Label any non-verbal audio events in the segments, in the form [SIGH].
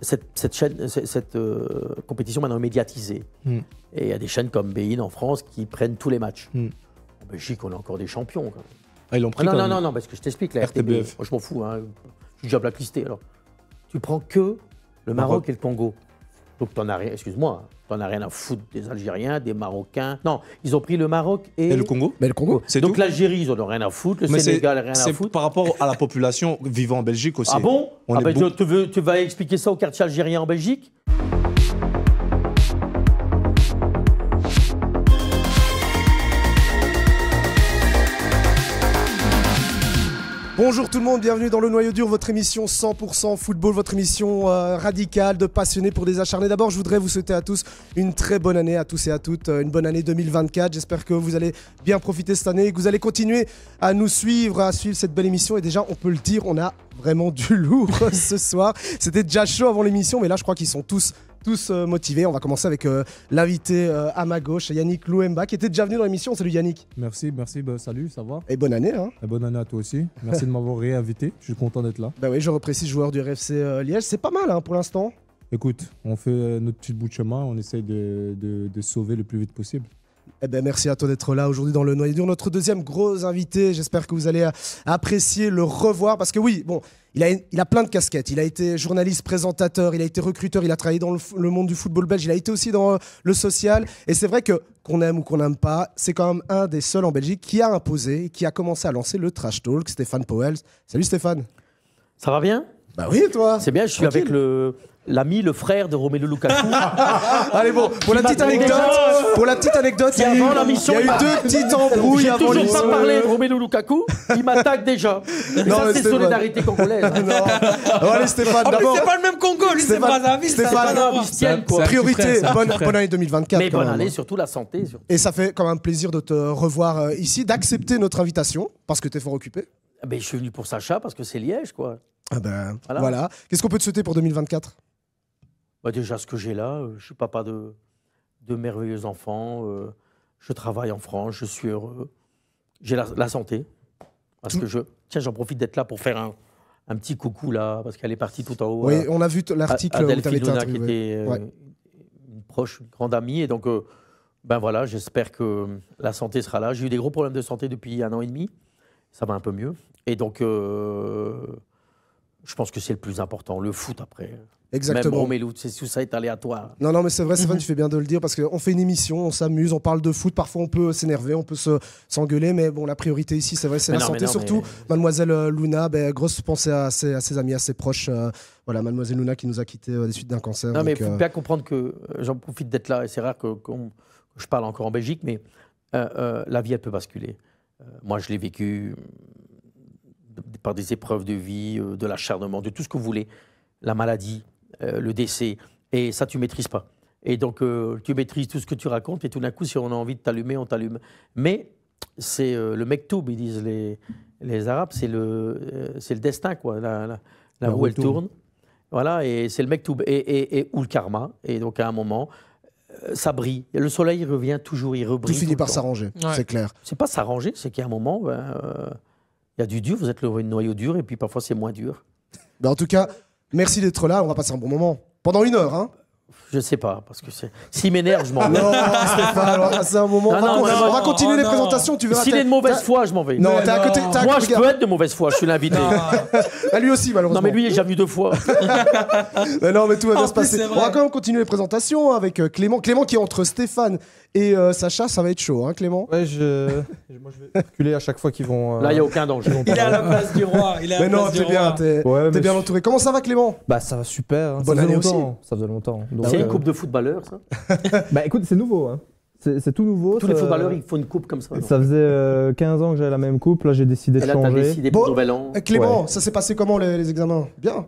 cette, chaîne, euh, cette, euh, compétition maintenant médiatisée. Mm. Et il y a des chaînes comme Bein en France qui prennent tous les matchs. Mm. En Belgique, on a encore des champions. Ah, ils l'ont pris ah, non, non, non, parce que je t'explique, la RTBF. je m'en fous, hein. je suis déjà blacklisté. Alors, tu prends que le Maroc. et le Congo. Donc, t'en as rien, excuse-moi, t'en as rien à foutre des Algériens, des Marocains. Non, ils ont pris le Maroc et. et le Congo Mais le Congo. C'est Donc l'Algérie, ils en ont rien à foutre, le Sénégal, rien à foutre. Par rapport à la population vivant en Belgique aussi. Ah bon ah ben, tu, veux, tu vas expliquer ça au quartier algérien en Belgique Bonjour tout le monde, bienvenue dans le noyau dur, votre émission 100% football, votre émission euh, radicale de passionnés pour des acharnés. D'abord, je voudrais vous souhaiter à tous une très bonne année, à tous et à toutes, euh, une bonne année 2024. J'espère que vous allez bien profiter cette année, que vous allez continuer à nous suivre, à suivre cette belle émission. Et déjà, on peut le dire, on a vraiment du [LAUGHS] lourd ce soir. C'était déjà chaud avant l'émission, mais là, je crois qu'ils sont tous tous euh, motivés. On va commencer avec euh, l'invité euh, à ma gauche, Yannick Louemba, qui était déjà venu dans l'émission. Salut Yannick. Merci, merci. Bah, salut, ça va Et bonne année. Hein. Et bonne année à toi aussi. Merci de m'avoir réinvité. Je suis content d'être là. Bah oui, je reprécise joueur du RFC Liège. C'est pas mal hein, pour l'instant. Écoute, on fait notre petit bout de chemin. On essaye de sauver le plus vite possible. Eh ben, merci à toi d'être là aujourd'hui dans le Noyer Dur. Notre deuxième gros invité, j'espère que vous allez euh, apprécier le revoir parce que oui, bon, il a, il a plein de casquettes. Il a été journaliste, présentateur, il a été recruteur, il a travaillé dans le, monde du football belge, il a été aussi dans euh, le social. Et c'est vrai que qu'on aime ou qu'on n'aime pas, c'est quand même un des seuls en Belgique qui a imposé, qui a commencé à lancer le trash talk, Stéphane Powell. Salut Stéphane. Ça va bien Bah oui, toi. C'est bien, je suis avec le l'ami, le frère de Romelu Lukaku. [LAUGHS] Allez bon, pour la petite anecdote, pour la petite anecdote, il y a eu, deux petites [LAUGHS] embrouilles avant Je J'ai toujours pas parlé de Romelu Lukaku, il m'attaque déjà. [LAUGHS] non, c'est solidarité congolaise. Hein. Non. Oh, allez Stéphane, oh, d'abord. c'est pas le même Congo, lui c'est pas la Stéphane priorité, bonne, année 2024. Mais bonne année, hein. surtout la santé. Et ça fait quand même plaisir de te revoir euh, ici, d'accepter notre invitation parce que t'es fort occupé. Ah, ben, je suis venu pour Sacha parce que c'est Liège, quoi. Ah ben, voilà. Qu'est-ce qu'on peut te souhaiter pour 2024 bah, déjà, ce que j'ai là, euh, je suis papa de, de merveilleux enfants, euh, je travaille en France, je suis heureux, j'ai la, santé. Parce que Tiens, j'en profite d'être là pour faire un, petit coucou, là, parce qu'elle est partie tout en haut. Oui, on a vu l'article où tu qui était euh, une proche, une grande amie. Et donc, ben voilà, j'espère que la santé sera là. J'ai eu des gros problèmes de santé depuis un an et demi. Ça va un peu mieux. Et donc. Je pense que c'est le plus important, le foot après. Exactement. Même c'est tout ça est aléatoire. Non, non, mais c'est vrai, Stéphane, tu fais bien de le dire parce qu'on fait une émission, on s'amuse, on parle de foot. Parfois, on peut s'énerver, on peut s'engueuler, mais bon, la priorité ici, c'est vrai, c'est la santé. Surtout, euh, Mademoiselle euh, Luna, ben, grosse pensée à ses, amis, à ses proches. Euh, voilà, Mademoiselle Luna qui nous a quittés des suites d'un cancer. Non, mais il faut bien comprendre que j'en profite d'être là, et c'est rare que, que je parle encore en Belgique, mais la vie, elle peut basculer. moi, je l'ai vécu par des épreuves de vie, euh, de l'acharnement, de tout ce que vous voulez, la maladie, euh, le décès, et ça, tu maîtrises pas. Et donc, euh, tu maîtrises tout ce que tu racontes, et tout d'un coup, si on a envie de t'allumer, on t'allume. Mais c'est le mektoub, ils disent les, les Arabes, c'est le, c'est le destin, quoi. La, la, roue, elle tourne. Voilà, et c'est le mektoub, et, et, et, ou le karma. Et donc, à un moment, ça brille. le soleil revient toujours, il rebrille. Tout finit par s'arranger, c'est clair. C'est pas s'arranger, c'est qu'à un moment, ben, il y a du dur, vous êtes le noyau dur, et puis parfois c'est moins dur. Ben, en tout cas, merci d'être là, on va passer un bon moment. Pendant une heure, hein je sais pas, parce que c'est... s'il m'énerve, je m'en vais. Non, Stéphane, ah, c'est un moment. on, va, continuer les présentations, tu verras. S'il est de mauvaise foi, je m'en vais. Non, t'es à côté. Moi, je peux être de mauvaise foi, je suis l'invité. Bah, lui aussi, malheureusement. Non, mais lui, il est jamais deux fois. [LAUGHS] mais non, mais tout va bien se passer. On va quand même continuer les présentations avec euh, Clément. Clément qui est entre Stéphane et euh, Sacha, ça va être chaud, hein, Clément Ouais, [LAUGHS] je... moi, je vais reculer à chaque fois qu'ils vont. Euh, là, il n'y a aucun danger. Il est à la place du roi. Il est à Mais la non, place t'es bien, tu t'es Ouais, t'es bien entouré. Comment ça va, Clément Bah, ça va super. Hein. Bonne ça année aussi. Ça faisait longtemps. C'est une euh, coupe de footballeur, ça. [LAUGHS] Bah, écoute, c'est nouveau. hein. C'est tout nouveau. Tous les footballeurs, ils font une coupe comme ça. Ça faisait 15 ans que j'avais la même coupe. Là, j'ai décidé Et de là, t'as décidé pour nouvel an. Clément, ça s'est passé comment les examens Bien.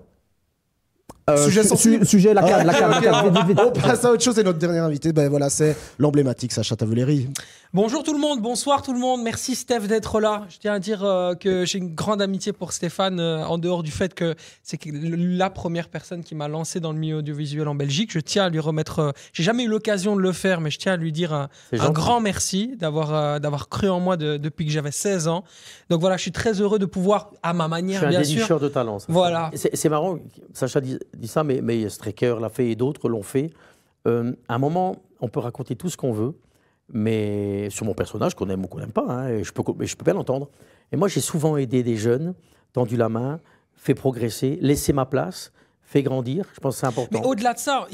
Euh, sujet sujet, la canne, la On passe à autre chose et notre dernier invité, ben voilà, c'est l'emblématique Sacha Taveleri. Bonjour tout le monde, bonsoir tout le monde. Merci Steph d'être là. Je tiens à dire euh, que j'ai une grande amitié pour Stéphane, euh, en dehors du fait que c'est la première personne qui m'a lancé dans le milieu audiovisuel en Belgique. Je tiens à lui remettre. j'ai jamais eu l'occasion de le faire, mais je tiens à lui dire un, grand merci d'avoir d'avoir cru en moi depuis que j'avais 16 ans. Donc voilà, je suis très heureux de pouvoir, à ma manière, je suis un bien sûr. de talent. Voilà. C'est marrant, Sacha dit ça, mais, mais l'a fait et d'autres l'ont fait. Euh, à un moment, on peut raconter tout ce qu'on veut, mais sur mon personnage, qu'on aime ou qu'on n'aime pas, hein, je, peux, je peux bien l'entendre. Et moi, j'ai souvent aidé des jeunes, tendu la main, fait progresser, laissé ma place fait grandir. Je pense que c'est important. Mais au-delà de ça,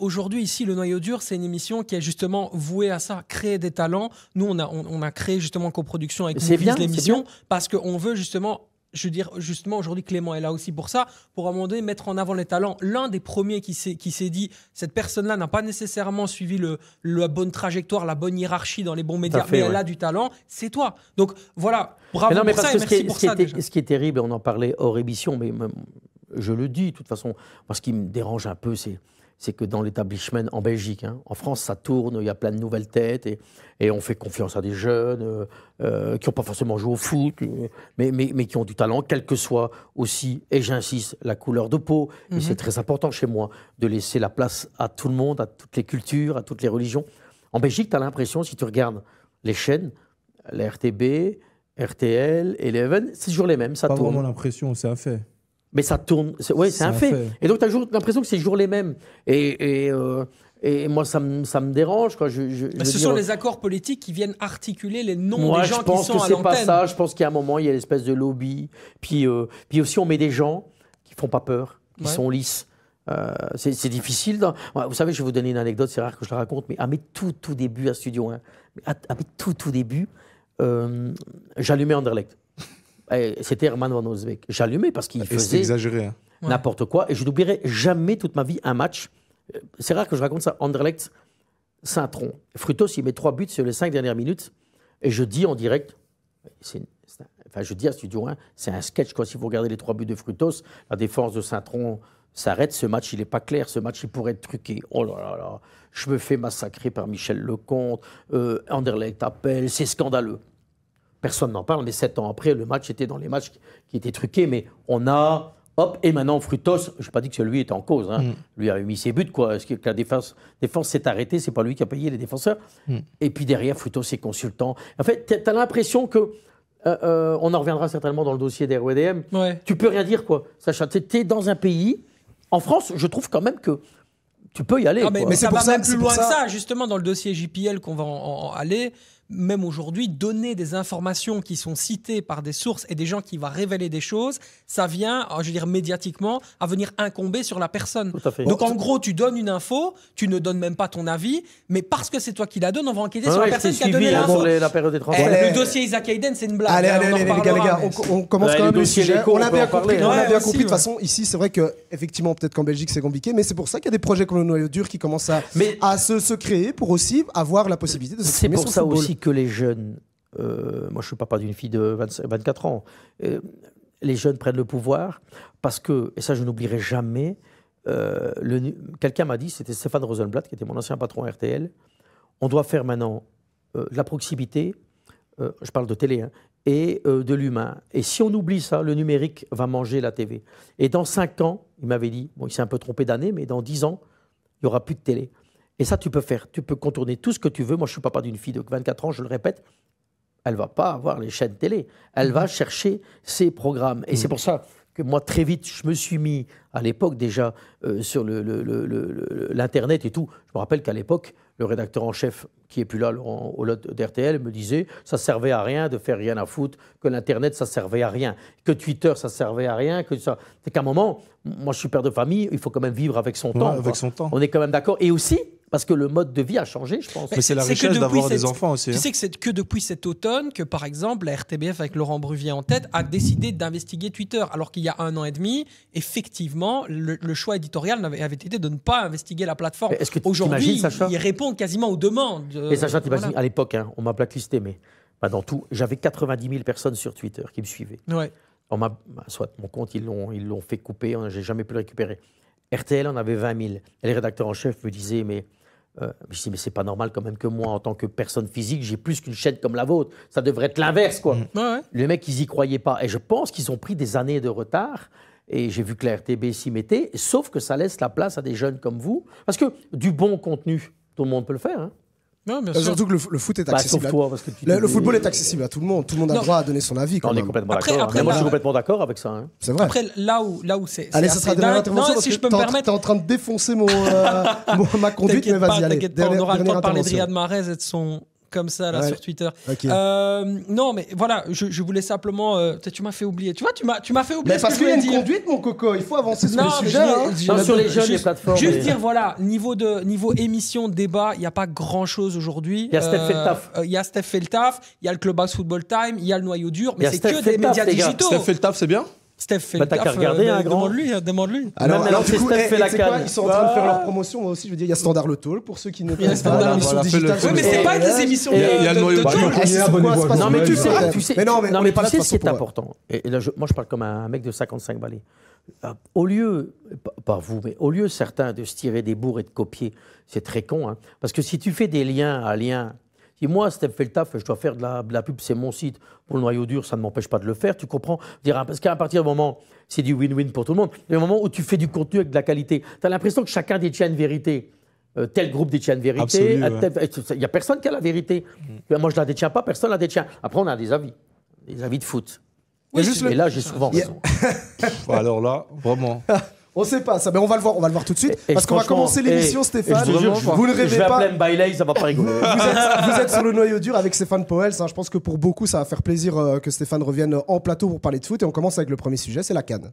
aujourd'hui, ici, Le Noyau Dur, c'est une émission qui est justement vouée à ça, créer des talents. Nous, on a, créé justement en coproduction avec l'émission parce qu'on veut justement je veux dire, justement, aujourd'hui, Clément est là aussi pour ça, pour à un moment donné mettre en avant les talents. L'un des premiers qui s'est, dit, cette personne-là n'a pas nécessairement suivi le, la bonne trajectoire, la bonne hiérarchie dans les bons médias, mais elle a du talent, c'est toi. Donc voilà, bravo pour ça et ce Qui est, ce qui est terrible, on en parlait hors émission, mais je le dis, de toute façon, parce ce qui me dérange un peu, c'est c'est que dans l'établissement en Belgique, hein, en France, ça tourne, il y a plein de nouvelles têtes et, on fait confiance à des jeunes euh, euh, qui n'ont pas forcément joué au foot, mais, qui ont du talent, quel que soit aussi, et j'insiste, la couleur de peau. Et mhm. c'est très important chez moi de laisser la place à tout le monde, à toutes les cultures, à toutes les religions. En Belgique, tu as l'impression, si tu regardes les chaînes, la RTB, RTL, Eleven, e c'est toujours les mêmes, ça pas tourne. vraiment l'impression, c'est un fait mais ça tourne. C'est, ouais, c'est un, fait. Et donc, tu as l'impression que c'est toujours les mêmes. Et, euh, moi, ça me, dérange. Quoi. Je, bah, ce sont les accords politiques qui viennent articuler les noms des gens je pense que c'est pas ça. Je pense qu'à un moment, il y a l'espèce de lobby. Puis, euh, puis aussi, on met des gens qui font pas peur, qui sont lisses. Euh, c'est, difficile. Vous savez, je vais vous donner une anecdote, c'est rare que je la raconte, mais à mes tout, tout débuts à Studio 1, à, mes tout, tout débuts, j'allumais Anderlecht. Eh, c'était Herman Van Osbeek. J'allumais parce qu'il bah, faisait exagéré, hein. n'importe quoi. Et je n'oublierai jamais toute ma vie un match. Euh, c'est rare que je raconte ça. Anderlecht, Saint-Tron. Frutos, il met trois buts sur les cinq dernières minutes. Et je dis en direct, enfin, je dis à Studio 1, c'est un sketch. Quoi. Si vous regardez les trois buts de Frutos, la défense de Saint-Tron s'arrête. Ce match, il n'est pas clair. Ce match, il pourrait être truqué. Oh là là là. Je me fais massacrer par Michel Lecomte. Euh, Anderlecht appelle. C'est scandaleux personne n'en parle, mais sept ans après, le match était dans les matchs qui étaient truqués, mais on a, hop, et maintenant Frutos, je n'ai pas dit que celui était en cause, hein, mm. lui a mis ses buts, quoi, que la défense, défense s'est arrêtée, c'est pas lui qui a payé les défenseurs, mm. et puis derrière, Frutos est consultant. En fait, tu as l'impression que euh, euh, on en reviendra certainement dans le dossier des RODM. Ouais. Tu peux rien dire, quoi. Sacha, tu es dans un pays. En France, je trouve quand même que tu peux y aller. Ah, mais, ça va même plus loin ça. que ça, justement, dans le dossier JPL qu'on va en aller même aujourd'hui, donner des informations qui sont citées par des sources et des gens qui vont révéler des choses, ça vient, oh, je veux dire, médiatiquement, à venir incomber sur la personne. Donc en gros, tu donnes une info, tu ne donnes même pas ton avis, mais parce que c'est toi qui la donne, on va enquêter ah sur la personne qui a donné l'info. La période des le dossier Isaac Hayden, c'est une blague. Allez, hein, allez, allez, les gars, on, commence bah, quand même le On, l'a bien compris. on bien compris. De toute façon, ici, c'est vrai que effectivement, peut-être qu'en Belgique, c'est compliqué, mais c'est pour ça qu'il y a des projets comme le noyau dur qui commencent à, à se, créer pour aussi avoir la possibilité de C'est pour ça aussi que les jeunes, euh, moi je suis papa d'une fille de 24 ans, euh, les jeunes prennent le pouvoir parce que, et ça je n'oublierai jamais, euh, quelqu'un m'a dit, c'était Stéphane Rosenblatt qui était mon ancien patron RTL, on doit faire maintenant la proximité, je parle de télé, hein, et de l'humain. Et si on oublie ça, le numérique va manger la TV. Et dans 5 ans, il m'avait dit, bon il s'est un peu trompé d'année, mais dans 10 ans, il n'y aura plus de télé. Et ça, tu peux faire. Tu peux contourner tout ce que tu veux. Moi, je suis papa d'une fille de 24 ans, je le répète. Elle va pas avoir les chaînes télé. Elle va mhm. chercher ses programmes. Et c'est mhm. pour ça que moi, très vite, je me suis mis, à l'époque déjà, euh, sur l'Internet et tout. Je me rappelle qu'à l'époque, le rédacteur en chef, qui est plus là, au lot d'RTL, me disait ça servait à rien de faire rien à foutre, que l'Internet, ça servait à rien, que Twitter, ça servait à rien, que ça. C'est qu'à un moment, moi, je suis père de famille, il faut quand même vivre avec son temps. Avec son temps. On est quand même d'accord. Et aussi, parce que le mode de vie a changé, je pense. Mais c'est la richesse d'avoir des enfants aussi. Tu hein. sais que c'est que depuis cet automne que, par exemple, la RTBF avec Laurent Bruvier en tête a décidé d'investiguer Twitter, alors qu'il y a un an et demi, effectivement, le, choix éditorial avait, été de ne pas investiguer la plateforme. Est-ce Aujourd'hui, il répond quasiment aux demandes. Euh, et Sacha, tu voilà. à l'époque, hein, on m'a blacklisté, mais dans tout, j'avais 90 000 personnes sur Twitter qui me suivaient. Ouais. On soit mon compte, ils l'ont fait couper, hein, j'ai jamais pu le récupérer. RTL en avait 20 000. Et les rédacteurs en chef me disaient, mais euh, mais c'est pas normal quand même que moi, en tant que personne physique, j'ai plus qu'une chaîne comme la vôtre. Ça devrait être l'inverse, quoi. Mm. Les mecs, ils y croyaient pas. Et je pense qu'ils ont pris des années de retard. Et j'ai vu que la RTB s'y mettait, sauf que ça laisse la place à des jeunes comme vous. Parce que du bon contenu, tout le monde peut le faire. Hein. Euh, surtout que le, foot est bah, accessible. le, football est accessible à tout le monde. Tout le monde a le droit à donner son avis. Quand on est complètement d'accord. Hein. Moi, je suis complètement d'accord avec ça. Hein. C'est vrai. Après, là où, là où c'est. Allez, ça sera dernière intervention. Non, si je peux me permettre. T'es en train de défoncer mon, euh, [LAUGHS] ma conduite, mais vas-y, allez. on aura le temps de parler de Riyad Mahrez et de son comme ça là sur Twitter. Euh, non, mais voilà, je, voulais simplement. Euh, tu m'as fait oublier. Tu vois, tu m'as, tu m'as fait oublier. Mais parce qu'il y a une conduite, mon coco. Il faut avancer sur le sujet. Hein. sur les jeunes, les plateformes. Juste dire, voilà, niveau de niveau émission, débat, il n'y a pas grand chose aujourd'hui. Il y a Steph euh, fait le taf. Il y a Steph fait le taf. Il y a le Clubhouse Football Time. Il y a le noyau dur. Mais c'est que des médias digitaux. Steph fait le taf, c'est bien. Steph fait bah, gaffe, euh, hein, Demande-lui, hein, demande-lui. Alors, alors, Steph fait eh, la canne. Quoi, ils sont en train de faire leur promotion. Moi aussi, je veux dire, il y a Standard Le Taul pour ceux qui ne connaissent pas. Standard l'émission digitale. Oui, mais c'est pas des émissions de talk. Non, mais tu sais, tu sais. non, mais Tu sais ce qui est important. Et là, moi, je parle comme un mec de 55 balais. Euh, au lieu, pas vous, mais au lieu certains de se tirer des bourres et de copier, c'est très con, hein, parce que si tu fais des liens à liens si moi, Steph fait le taf, je dois faire de la, pub, c'est mon site, pour le noyau dur, ça ne m'empêche pas de le faire, tu comprends dire, Parce qu'à partir du moment, c'est du win-win pour tout le monde, il y a un moment où tu fais du contenu avec de la qualité, tu as l'impression que chacun détient une vérité. Euh, tel groupe détient une vérité, euh, il n'y a personne qui a la vérité. Mm. Moi, je ne la détiens pas, personne ne la détient. Après, on a des avis, des avis de foot. et, là, j'ai souvent raison. [LAUGHS] alors là, vraiment. [LAUGHS] On sait pas ça, mais on va le voir, on va le voir tout de suite. parce qu'on va commencer l'émission, Stéphane. vous, ne rêvez pas. ça va pas vous, êtes, sur le noyau dur avec Stéphane Poels. Je pense que pour beaucoup, ça va faire plaisir euh, que Stéphane revienne en plateau pour parler de foot. Et on commence avec le premier sujet, c'est la canne.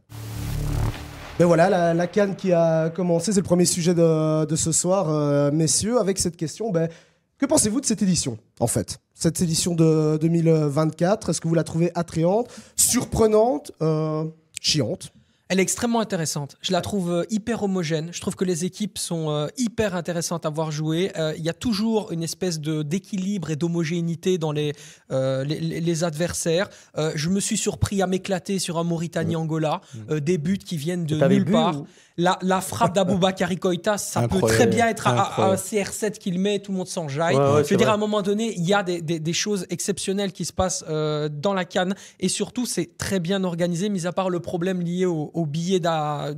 Ben voilà, la, canne qui a commencé, c'est le premier sujet de, ce soir, euh, messieurs, avec cette question. Ben, que pensez-vous de cette édition, en fait Cette édition de 2024, est-ce que vous la trouvez attrayante, surprenante, euh, chiante elle est extrêmement intéressante. Je la trouve euh, hyper homogène. Je trouve que les équipes sont euh, hyper intéressantes à voir jouer. Euh, il y a toujours une espèce de d'équilibre et d'homogénéité dans les, les, adversaires. je me suis surpris à m'éclater sur un Mauritanie-Angola, mm. des buts qui viennent de nulle part. La, frappe d'Aboubakari Koïta, ça peut très bien être un CR7 qu'il met, tout le monde s'en jaille. je veux dire, à un moment donné, il y a des, choses exceptionnelles qui se passent euh, dans la canne. Et surtout, c'est très bien organisé, mis à part le problème lié au, au billet d'entrée,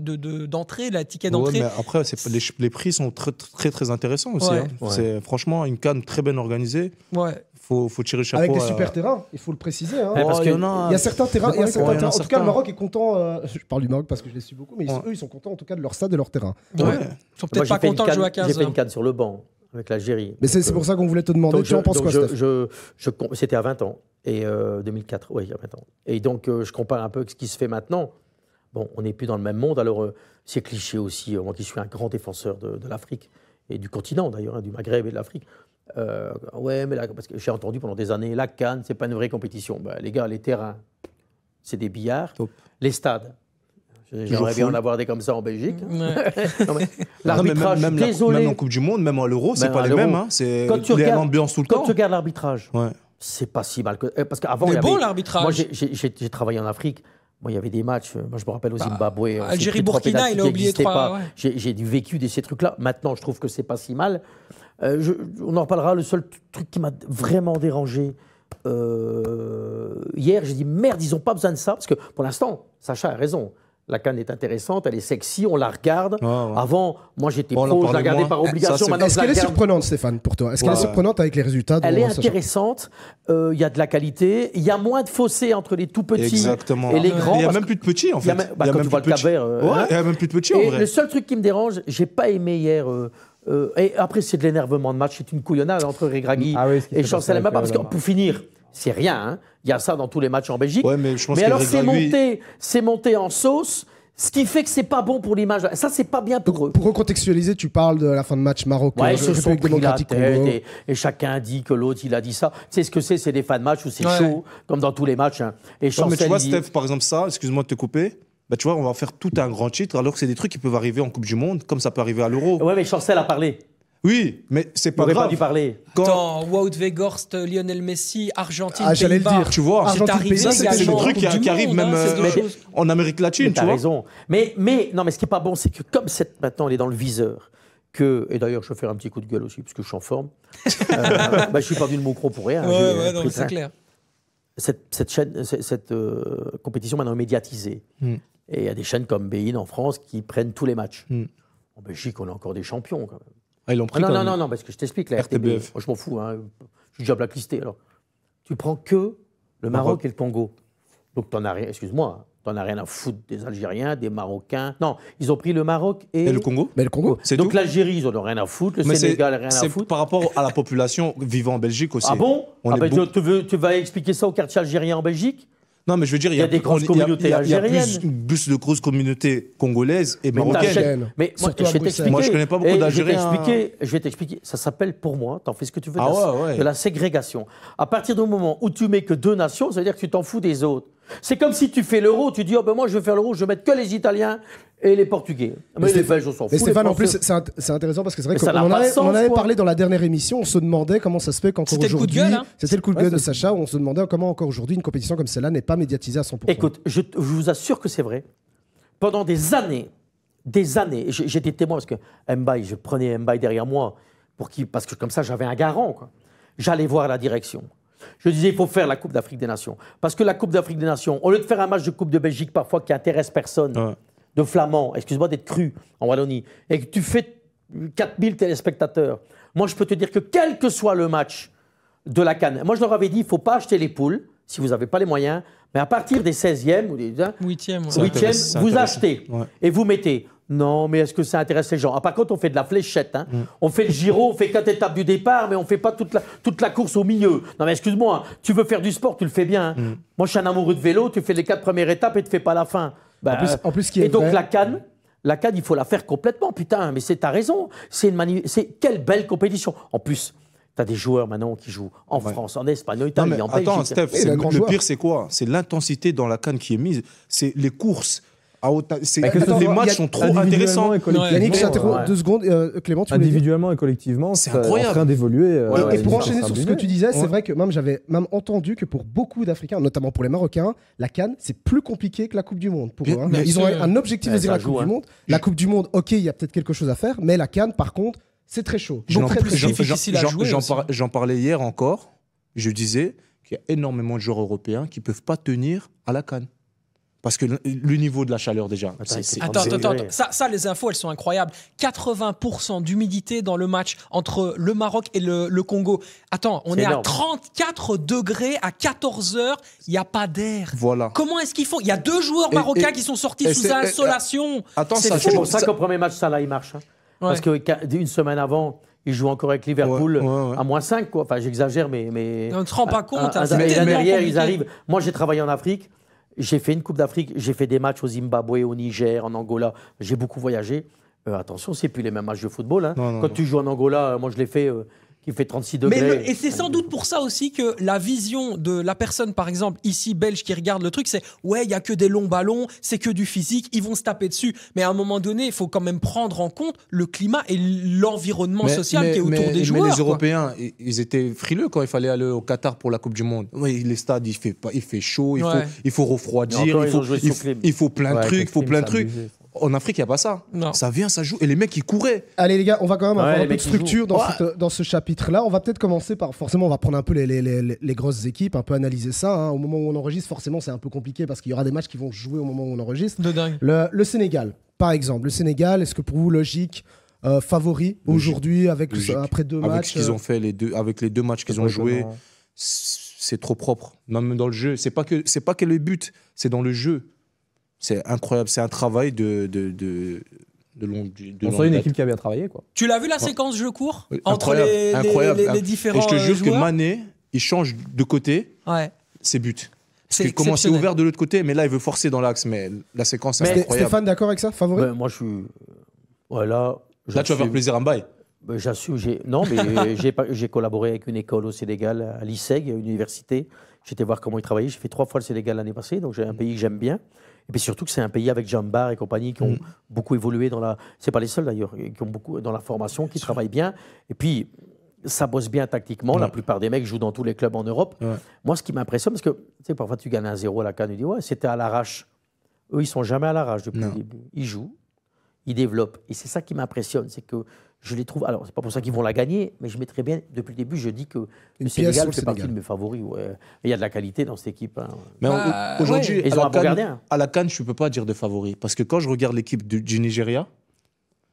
de, la ticket d'entrée. après, les, prix sont très, très, très intéressants aussi. Hein. C'est franchement une canne très bien organisée. Ouais faut, faut tirer le chapeau. Avec des super euh, terrains, il faut le préciser. Hein. parce oh, il, y a, certains terrains. En, tout cas, le Maroc est content. Euh, je parle du Maroc parce que je les suis beaucoup, mais eux, ils sont contents en tout cas de leur stade et de leur terrain. Ils ne sont peut-être pas contents de jouer à 15. J'ai fait une canne sur le banc avec l'Algérie. Mais c'est pour ça qu'on voulait te demander. Tu en penses quoi, C'était à 20 ans. Et 2004, euh, oui, il y a 20 ans. Et donc, je compare un peu avec ce qui se fait maintenant. Bon, on n'est plus dans le même monde, alors c'est cliché aussi. moi qui suis un grand défenseur de, l'Afrique et du continent d'ailleurs, hein, du Maghreb et de l'Afrique, euh, ouais, mais là, parce que j'ai entendu pendant des années, la Cannes, c'est pas une vraie compétition. Bah, les gars, les terrains, c'est des billards. Les stades, J'aimerais bien en avoir des comme ça en Belgique. l'arbitrage, même, en Coupe du Monde, même en l'Euro, c'est pas les mêmes. Hein. C'est l'ambiance tout le quand temps. Quand tu regardes l'arbitrage, c'est pas si mal que. Euh, parce qu'avant, l'arbitrage. Moi, j'ai travaillé en Afrique. Moi, il y avait des matchs. Euh, moi, je me rappelle au bah, Zimbabwe. Algérie-Burkina, il a oublié trois. J'ai vécu de ces trucs-là. Maintenant, je trouve que c'est pas si mal. Euh, on en reparlera. Le seul truc qui m'a vraiment dérangé euh, hier, j'ai dit merde, ils n'ont pas besoin de ça. Parce que pour l'instant, Sacha a raison. La canne est intéressante, elle est sexy, on la regarde. Avant, moi j'étais pro, je la par eh, obligation. Est-ce qu'elle est, surprenante, Stéphane, pour toi Est-ce qu'elle est surprenante avec les résultats Elle est intéressante, il euh, y a de la qualité, il y a moins de fossés entre les tout petits et les grands. Il n'y bah, hein. a même plus de petits en fait. Il y a même, tu le a même plus de petits en Le seul truc qui me dérange, j'ai pas aimé hier euh, et après, c'est de l'énervement de match, c'est une couillonnade entre Regragui ah et Chancel Parce euh, que pour finir, c'est rien. Hein. Il y a ça dans tous les matchs en Belgique. mais, alors, c'est monté, monté en sauce. Ce qui fait que c'est pas bon pour l'image. Ça, c'est pas bien pour eux. Pour recontextualiser, tu parles de la fin de match Maroc euh, et, chacun dit que l'autre, il a dit ça. Tu sais ce que c'est C'est des fins de match où c'est chaud, comme dans tous les matchs. Hein. Et mais tu vois, Steph, par exemple, ça, excuse-moi de te couper, bah, tu vois, on va faire tout un grand titre, alors que c'est des trucs qui peuvent arriver en Coupe du Monde, comme ça peut arriver à l'Euro. Ouais, mais Chancel a parlé. Oui, mais c'est pas grave. pas dû parler. Quand Wout Weghorst, Lionel Messi, Argentine, ah, j'allais le dire, tu vois. C'est arrivé hein, c'est euh, des trucs qui, arrivent même en Amérique latine, tu as vois. raison. Mais, mais, non, mais ce qui est pas bon, c'est que comme cette, maintenant, elle est dans le viseur, que, et d'ailleurs, je vais faire un petit coup de gueule aussi, parce que je suis en forme. Je euh, [LAUGHS] bah, je suis pas venu le mot pour rien. Ouais, c'est clair. Cette, cette chaîne, cette, euh, compétition maintenant médiatisée. Hmm. Et il y a des chaînes comme Bein en France qui prennent tous les matchs. Hmm. En Belgique, on a encore des champions quand même. Ah, ils l'ont pris ah, non, non, non, non, parce que je t'explique, la RTBF. je m'en fous, hein. je suis déjà blacklisté. Alors, tu prends que le Maroc, et le Congo. Donc, tu as rien, excuse-moi, hein. t'en as rien à foutre des Algériens, des Marocains. Non, ils ont pris le Maroc et. et le Congo Mais le Congo. Donc, l'Algérie, ils n'en ont rien à foutre, le Sénégal, rien à foutre. par rapport à la population vivant en Belgique aussi. Ah bon ah tu, ben, veux, tu vas expliquer ça au quartier algérien en Belgique non, mais je veux dire, il y, a des grosses communautés algériennes. Il y a, plus, de grosses communautés congolaises et marocaines. Mais, moi, je vais t'expliquer. connais pas beaucoup eh, d'Algériens. Je vais t'expliquer. Ça s'appelle pour moi, t'en fais ce que tu veux, ah de, la, ségrégation. À partir du moment où tu mets que deux nations, ça veut dire que tu t'en fous des autres. C'est comme si tu fais l'euro, tu dis, oh ben moi je vais faire l'euro, je vais mettre que les Italiens et les Portugais. Ah, mais, les Belges, on s'en fout. Mais Stéphane, en plus, c'est intéressant parce que c'est vrai qu'on en, avait, on avait parlé dans la dernière émission, on se demandait comment ça se fait qu'encore aujourd'hui. C'était le coup de gueule, hein. coup de, gueule de Sacha, où on se demandait comment encore aujourd'hui une compétition comme celle-là n'est pas médiatisée à 100%. Écoute, je, vous assure que c'est vrai. Pendant des années, des années, j'étais témoin parce que Mbaye, je prenais Mbaye derrière moi pour qui, parce que comme ça j'avais un garant. J'allais voir la direction. Je disais, il faut faire la Coupe d'Afrique des Nations. Parce que la Coupe d'Afrique des Nations, au lieu de faire un match de Coupe de Belgique parfois qui intéresse personne, de flamands, excuse-moi d'être cru en Wallonie, et que tu fais 4000 téléspectateurs, moi je peux te dire que quel que soit le match de la Cannes, moi je leur avais dit, il faut pas acheter les poules si vous n'avez pas les moyens, mais à partir des 16e ou des 8e, hein, vous achetez et vous mettez. Non, mais est-ce que ça intéresse les gens ah, Par contre, on fait de la fléchette. Hein. Mm. On fait le giro, on fait quatre étapes du départ, mais on ne fait pas toute la, toute la course au milieu. Non, mais excuse-moi, hein, tu veux faire du sport, tu le fais bien. Hein. Mm. Moi, je suis un amoureux de vélo, tu fais les quatre premières étapes et tu fais pas la fin. Bah, en plus, en qui est et donc, la canne. La canne, il faut la faire complètement, putain, mais c'est ta raison. C'est une c'est quelle belle compétition. En plus, tu as des joueurs maintenant qui jouent en France, en Espagne, en Italie, en Belgique. Attends, Steph, le pire, c'est quoi C'est l'intensité dans la canne qui est mise. C'est les courses. Ah, les matchs sont trop intéressants. Yannick, deux secondes. Euh, Clément, tu Individuellement et collectivement, c'est incroyable. en train d'évoluer. Euh, et, pour enchaîner sur ce que tu disais, c'est vrai que même j'avais même entendu que pour beaucoup d'Africains, notamment pour les Marocains, la Cannes, c'est plus compliqué que la Coupe du Monde. Pour hein. Ils ont un objectif de la Coupe du hein. Monde. La Coupe du Monde, ok, il y a peut-être quelque chose à faire, mais la Cannes, par contre, c'est très chaud. J'en parlais hier encore. Je disais qu'il y a énormément de joueurs européens qui peuvent pas tenir à la Cannes. Parce que le niveau de la chaleur déjà. Attends, attends, attends, attends. Ça, les infos, elles sont incroyables. 80% d'humidité dans le match entre le Maroc et le, Congo. Attends, on est, à 34 degrés à 14 heures. Il n'y a pas d'air. Voilà. Comment est-ce qu'ils font Il y a deux joueurs marocains qui sont sortis sous insolation. attends, c'est pour ça, qu'au premier match, ça, là, il marche. Hein. Parce qu'une semaine avant, il jouent encore avec Liverpool à moins 5, quoi. Enfin, j'exagère, mais. mais on ne se rend pas compte. Un, hein. ils arrivent. Moi, j'ai travaillé en Afrique. J'ai fait une Coupe d'Afrique, j'ai fait des matchs au Zimbabwe, au Niger, en Angola. J'ai beaucoup voyagé. Euh, attention, c'est plus les mêmes matchs de football. Hein. Quand tu joues en Angola, euh, moi je l'ai fait, euh, il fait 36 degrés. Mais et c'est sans doute pour ça aussi que la vision de la personne, par exemple, ici belge qui regarde le truc, c'est ouais, il y a que des longs ballons, c'est que du physique, ils vont se taper dessus. Mais à un moment donné, il faut quand même prendre en compte le climat et l'environnement social qui est autour des joueurs. Mais les Européens, ils étaient frileux quand il fallait aller au Qatar pour la Coupe du Monde. Oui, les stades, il fait, pas, il fait chaud, il, faut, il faut refroidir, il faut, faut plein de trucs, il faut plein de trucs. En Afrique, il n'y a pas ça. Non. Ça vient, ça joue. Et les mecs, ils couraient. Allez, les gars, on va quand même avoir un peu de structure dans, ce chapitre-là. On va peut-être commencer par. Forcément, on va prendre un peu les, les, les, grosses équipes, un peu analyser ça. Hein. Au moment où on enregistre, forcément, c'est un peu compliqué parce qu'il y aura des matchs qui vont jouer au moment où on enregistre. Le, Sénégal, par exemple. Le Sénégal, est-ce que pour vous, logique euh, favori aujourd'hui avec euh, après deux matchs qu'ils euh, ont fait les deux avec les deux matchs qu'ils ont joués c'est trop propre même dans le jeu c'est pas que c'est pas que le but c'est dans le jeu c'est incroyable. C'est un travail de, de, de de longue de On sent une équipe qui a bien travaillé. Quoi. Tu l'as vu la séquence jeu court entre les, différents Les, différents. Et je te jure euh, que Mané, il change de côté ouais. ses buts. C'est comment c'est ouvert de l'autre côté, mais là il veut forcer dans l'axe. Mais la séquence, c'est incroyable. Stéphane, d'accord avec ça Favori ben, Moi je suis. là, tu vas faire plaisir à bail. Ben, j'assume, non, mais [LAUGHS] j'ai collaboré avec une école au Sénégal, à l'ISEG, à université. J'étais voir comment ils travaillaient. J'ai fait trois fois le Sénégal l'année passée, donc j'ai un mm. pays que j'aime bien. Et puis surtout que c'est un pays avec Jambar et compagnie qui ont mm. beaucoup évolué dans la. C'est pas les seuls d'ailleurs, qui ont beaucoup dans la formation, qui travaillent bien. Et puis ça bosse bien tactiquement. La plupart des mecs jouent dans tous les clubs en Europe. Moi, ce qui m'impressionne, parce que tu sais, parfois tu gagnes un zéro à la canne, tu dis ouais, c'était à l'arrache. Eux, ils sont jamais à l'arrache depuis le début. Ils jouent, ils développent. Et c'est ça qui m'impressionne, c'est que je les trouve. Alors, c'est pas pour ça qu'ils vont la gagner, mais je mettrais bien. Depuis le début, je dis que le Sénégal fait partie de mes favoris. Il y a de la qualité dans cette équipe. Hein. Mais bah, aujourd'hui, à, la Cannes, je ne peux pas dire de favoris. Parce que quand je regarde l'équipe du, Nigeria,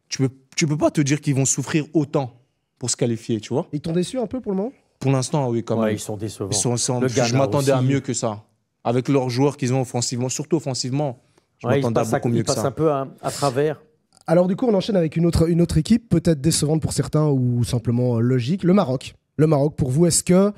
tu ne peux, tu peux pas te dire qu'ils vont souffrir autant pour se qualifier, tu vois. Ils t'ont déçu un peu pour le moment Pour l'instant, oui, quand même. Ils sont décevants. je m'attendais à mieux que ça. Avec leurs joueurs qu'ils ont offensivement, surtout offensivement, je m'attendais à beaucoup mieux que ça. un peu à travers. Alors du coup, on enchaîne avec une autre, une autre équipe, peut-être décevante pour certains ou simplement euh, logique, le Maroc. Le Maroc, pour vous, est-ce que...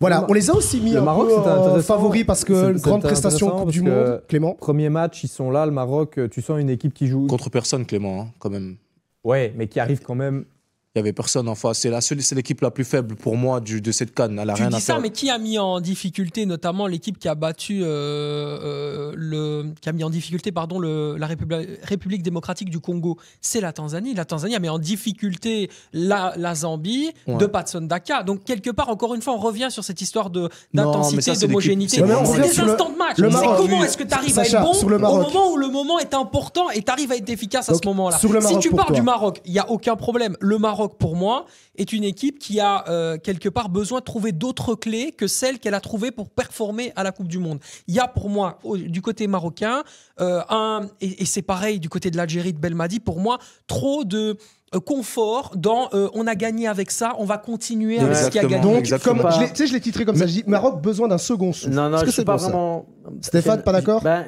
Voilà, on les a aussi mis le Maroc, en favori parce que grande prestation Coupe du Monde, Clément. Premier match, ils sont là, le Maroc, euh, tu sens une équipe qui joue... Contre personne, Clément, hein, quand même. Ouais, mais qui arrive quand même il n'y avait personne en face. C'est la c'est l'équipe la plus faible pour moi du, de cette canne. Elle a tu rien dis à ça, mais qui a mis en difficulté notamment l'équipe qui a battu euh, euh, le, qui a mis en difficulté pardon le, la République, démocratique du Congo C'est la Tanzanie. La Tanzanie a mis en difficulté la, Zambie de Patson Daka. Donc quelque part, encore une fois, on revient sur cette histoire d'intensité, d'homogénéité. C'est des instants de match. comment est-ce que tu arrives à être bon au moment où le moment est important et tu arrives à être efficace à ce moment-là. Si tu pars du Maroc, il y a aucun problème. Le Maroc Maroc, pour moi, est une équipe qui a euh, quelque part besoin de trouver d'autres clés que celles qu'elle a trouvées pour performer à la Coupe du Monde. Il y a pour moi, du côté marocain, euh, un, et, c'est pareil du côté de l'Algérie, de Belmadi, pour moi, trop de euh, confort dans on a gagné avec ça, on va continuer avec ce y a gagné. Donc, comme, tu sais, je l'ai titré comme ça. Je dis Maroc besoin d'un second souffle. Non, non, je pas vraiment. Stéphane, pas d'accord ben,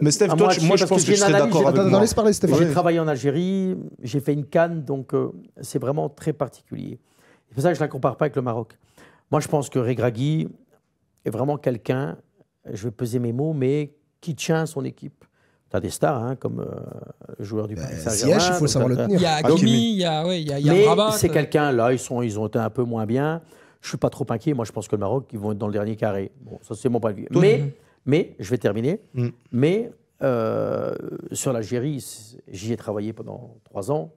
mais Steph, ah, moi, je pense que, je serais d'accord avec parler, J'ai travaillé en Algérie, j'ai fait une canne, donc euh, c'est vraiment très particulier. C'est pour ça que je ne la compare pas avec le Maroc. Moi, je pense que Regragui est vraiment quelqu'un, je vais peser mes mots, mais qui tient son équipe. Tu as des stars, hein, comme euh, le joueur du Paris bah, Saint-Germain. il faut savoir le euh, tenir. Il y a ah, Gomi, il y a, ouais, il y a, Rabat. C'est quelqu'un, là, ils, sont, ils ont été un peu moins bien. Je ne suis pas trop inquiet. Moi, je pense que le Maroc, ils vont être dans le dernier carré. Bon, ça, c'est mon point de vue. Mais... Mais, je vais terminer, mm. mais euh, sur l'Algérie, j'y ai travaillé pendant trois ans.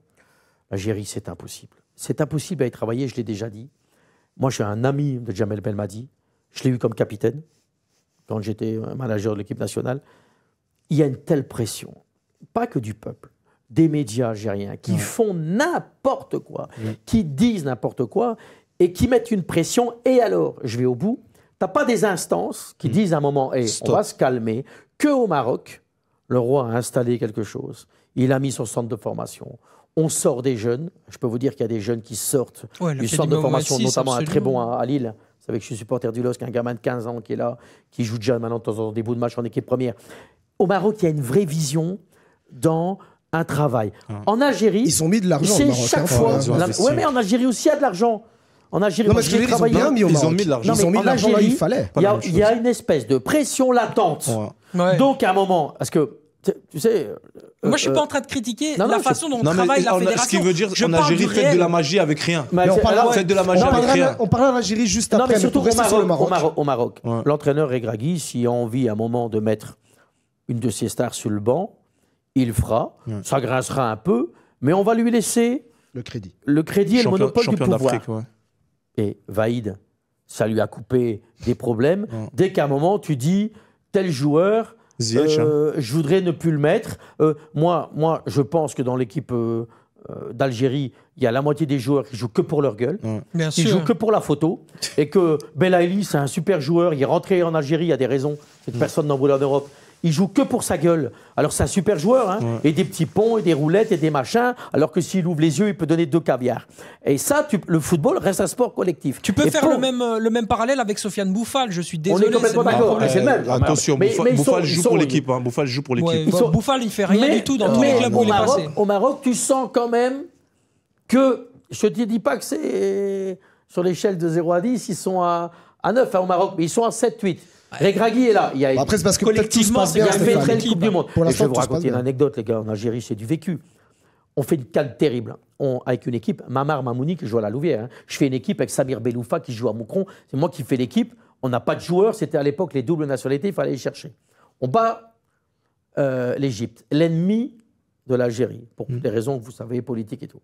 L'Algérie, c'est impossible. C'est impossible à y travailler, je l'ai déjà dit. Moi, j'ai un ami de Jamel Belmadi. Je l'ai eu comme capitaine quand j'étais manager de l'équipe nationale. Il y a une telle pression, pas que du peuple, des médias algériens qui font n'importe quoi, qui disent n'importe quoi et qui mettent une pression. Et alors, je vais au bout, n'as pas des instances qui hmm. disent à un moment, hey, on va se calmer. Que au Maroc, le roi a installé quelque chose. Il a mis son centre de formation. On sort des jeunes. Je peux vous dire qu'il y a des jeunes qui sortent du centre de formation, notamment un très bon à, Lille. Vous savez que je suis supporter du LOSC, un gamin de 15 ans qui est là, qui joue déjà maintenant de temps des bouts de match en équipe première. Au Maroc, il y a une vraie vision dans un travail. Ah. En Algérie, ils ont mis de l'argent. C'est chaque hein, fois. Ouais, mais en Algérie aussi, il y a de l'argent. En Algérie, ils, ont mis de l'argent. Ils ont il fallait. Il y, a une espèce de pression latente. Donc, à un moment, parce que tu sais. Euh, moi, je ne suis pas en euh, train de critiquer la façon dont on travaille la fédération. Ce qui veut dire, qu'en Algérie, Algérie, fait de la magie avec rien. Mais on parle ouais. de la magie avec rien. On parle Algérie juste après. Mais surtout au Maroc. Au Maroc, l'entraîneur Regragui, s'il a envie à un moment de mettre une de ses stars sur le banc, il fera. Ça grincera un peu, mais on va lui laisser le crédit, le crédit et le monopole du pouvoir et Vaïd, ça lui a coupé des problèmes. Mm. Dès qu'à un moment, tu dis, tel joueur, hein. euh, je voudrais ne plus le mettre. Euh, moi, moi, je pense que dans l'équipe euh, d'Algérie, il y a la moitié des joueurs qui jouent que pour leur gueule, qui jouent que pour la photo, et que Belaïli, c'est un super joueur, il est rentré en Algérie, il y a des raisons, cette mm. personne n'en voulait en Europe, il joue que pour sa gueule. Alors c'est un super joueur, hein et des petits ponts, et des roulettes, et des machins, alors que s'il ouvre les yeux, il peut donner deux caviar. Et ça, le football reste un sport collectif. Tu peux faire le, même, euh, le même parallèle avec Sofiane Bouffal, je suis désolé. On est complètement d'accord, Attention, mais, Bouffal, joue, pour l'équipe, hein. Bouffal joue pour l'équipe. il fait rien du tout dans tous les clubs où il est passé. Au Maroc, tu sens quand même que, je ne te dis pas que c'est sur l'échelle de 0 à 10, ils sont à, à 9 hein, au Maroc, mais ils sont à 7-8. Regragui est là. après, c'est parce que collectivement, Coupe du Monde. je vais vous raconter une anecdote, les gars. En Algérie, c'est du vécu. On fait une cale terrible on, avec une équipe. Mamar Mamouni qui joue à la Louvière. Hein. Je fais une équipe avec Samir Beloufa qui joue à Moucron. C'est moi qui fais l'équipe. On n'a pas de joueurs. C'était à l'époque les doubles nationalités. Il fallait les chercher. On bat euh, l'Égypte, l'ennemi de l'Algérie, pour des mm. raisons que vous savez, politiques et tout.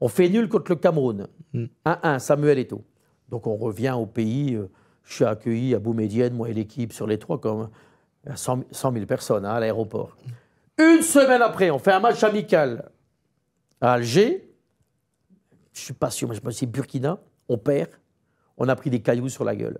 On fait nul contre le Cameroun. 1-1, mm. Samuel et tout. Donc on revient au pays. Euh, je suis accueilli à Boumedienne, moi et l'équipe, sur les trois, comme 100 000 personnes hein, à l'aéroport. Une semaine après, on fait un match amical à Alger. Je suis pas sûr, mais je me c'est Burkina. On perd. On a pris des cailloux sur la gueule.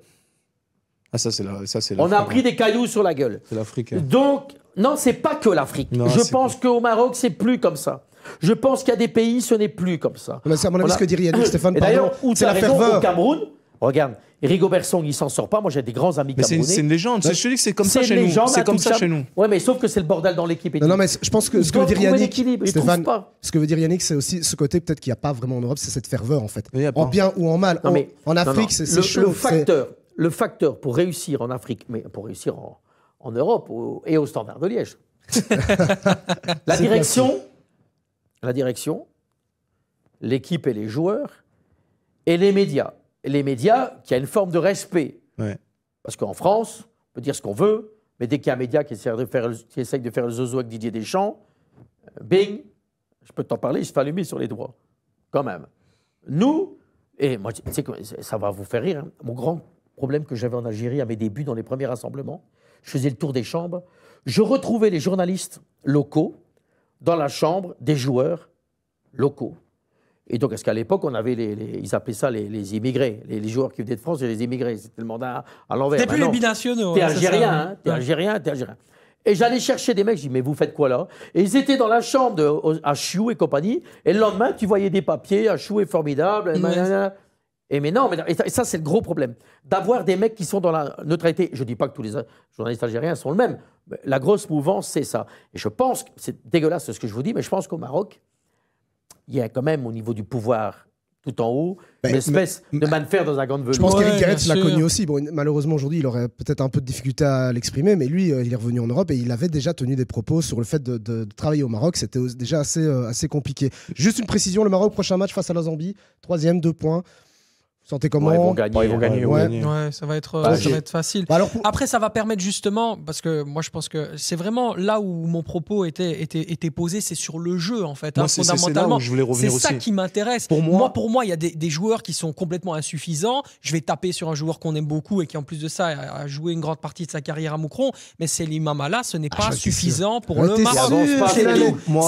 Ah, ça, c'est la, ça, c'est On a pris hein. des cailloux sur la gueule. C'est l'Afrique. Hein. Donc, non, c'est pas que l'Afrique. Je pense qu'au Maroc, c'est plus comme ça. Je pense qu'il y a des pays, ce n'est plus comme ça. C'est à mon avis ce que dit Yannick Stéphane. D'ailleurs, c'est la ferveur. Au Cameroun, regarde, Rigo Song, il s'en sort pas. Moi, j'ai des grands amis mais camerounais. C'est une légende. Je te dis que c'est comme ça chez nous. C'est comme ça chez nous. Ouais, mais sauf que c'est le bordel dans l'équipe. Non, mais je pense que ce que veut dire Yannick, Stéphane, ce que veut dire Yannick, c'est aussi ce côté peut-être qu'il n'y a pas vraiment en Europe, c'est cette ferveur en fait. En bien ou en mal. en, Afrique, c'est chaud. Le facteur, le facteur pour réussir en Afrique, mais pour réussir en, en Europe et au Standard de Liège. [LAUGHS] la direction, la direction, l'équipe et les joueurs et les médias les médias qui a une forme de respect. Parce qu'en France, on peut dire ce qu'on veut, mais dès qu'il y a un média qui essaie de faire le, zozo avec Didier Deschamps, euh, bing, je peux t'en parler, il se fait allumer sur les droits, Quand même. Nous, et moi, ça va vous faire rire, hein. mon grand problème que j'avais en Algérie à mes débuts dans les premiers rassemblements, je faisais le tour des chambres, je retrouvais les journalistes locaux dans la chambre des joueurs locaux. Et donc, est-ce qu'à l'époque, on avait les, ils appelaient ça les, immigrés, les, joueurs qui venaient de France et les immigrés. C'était le mandat à l'envers. C'était plus les binationaux. Hein, t'es algérien, hein, t'es algérien, t'es algérien. Et j'allais chercher des mecs, je dis, mais vous faites quoi là Et ils étaient dans la chambre de, à Chou et compagnie. Et le lendemain, tu voyais des papiers, à Chou est formidable. Et, mais non, mais, ça, c'est le gros problème. D'avoir des mecs qui sont dans la neutralité. Je ne dis pas que tous les journalistes algériens sont le même. La grosse mouvance, c'est ça. Et je pense, c'est dégueulasse ce que je vous dis, mais je pense qu'au Maroc, il y a quand même au niveau du pouvoir tout en haut, une espèce de man dans un grand velours. Je pense qu'Eric l'a connu aussi. malheureusement, aujourd'hui, il aurait peut-être un peu de difficulté à l'exprimer, mais lui, euh, il est revenu en Europe et il avait déjà tenu des propos sur le fait de, travailler au Maroc. C'était déjà assez, euh, assez compliqué. Juste une précision le Maroc, prochain match face à la Zambie, troisième, deux points. Sentez comment ils vont gagner. Ouais, ça va être, euh, bah, ça va être facile. Bah, alors Après, ça va permettre justement, parce que moi je pense que c'est vraiment là où mon propos était, était, était posé, c'est sur le jeu en fait. Hein, fondamentalement, c'est ça qui m'intéresse. Pour moi, pour moi, il y a des, joueurs qui sont complètement insuffisants. Je vais taper sur un joueur qu'on aime beaucoup et qui en plus de ça a, joué une grande partie de sa carrière à Moucron, mais c'est l'Imamala, ce n'est ah, pas suffisant pour le Maroc.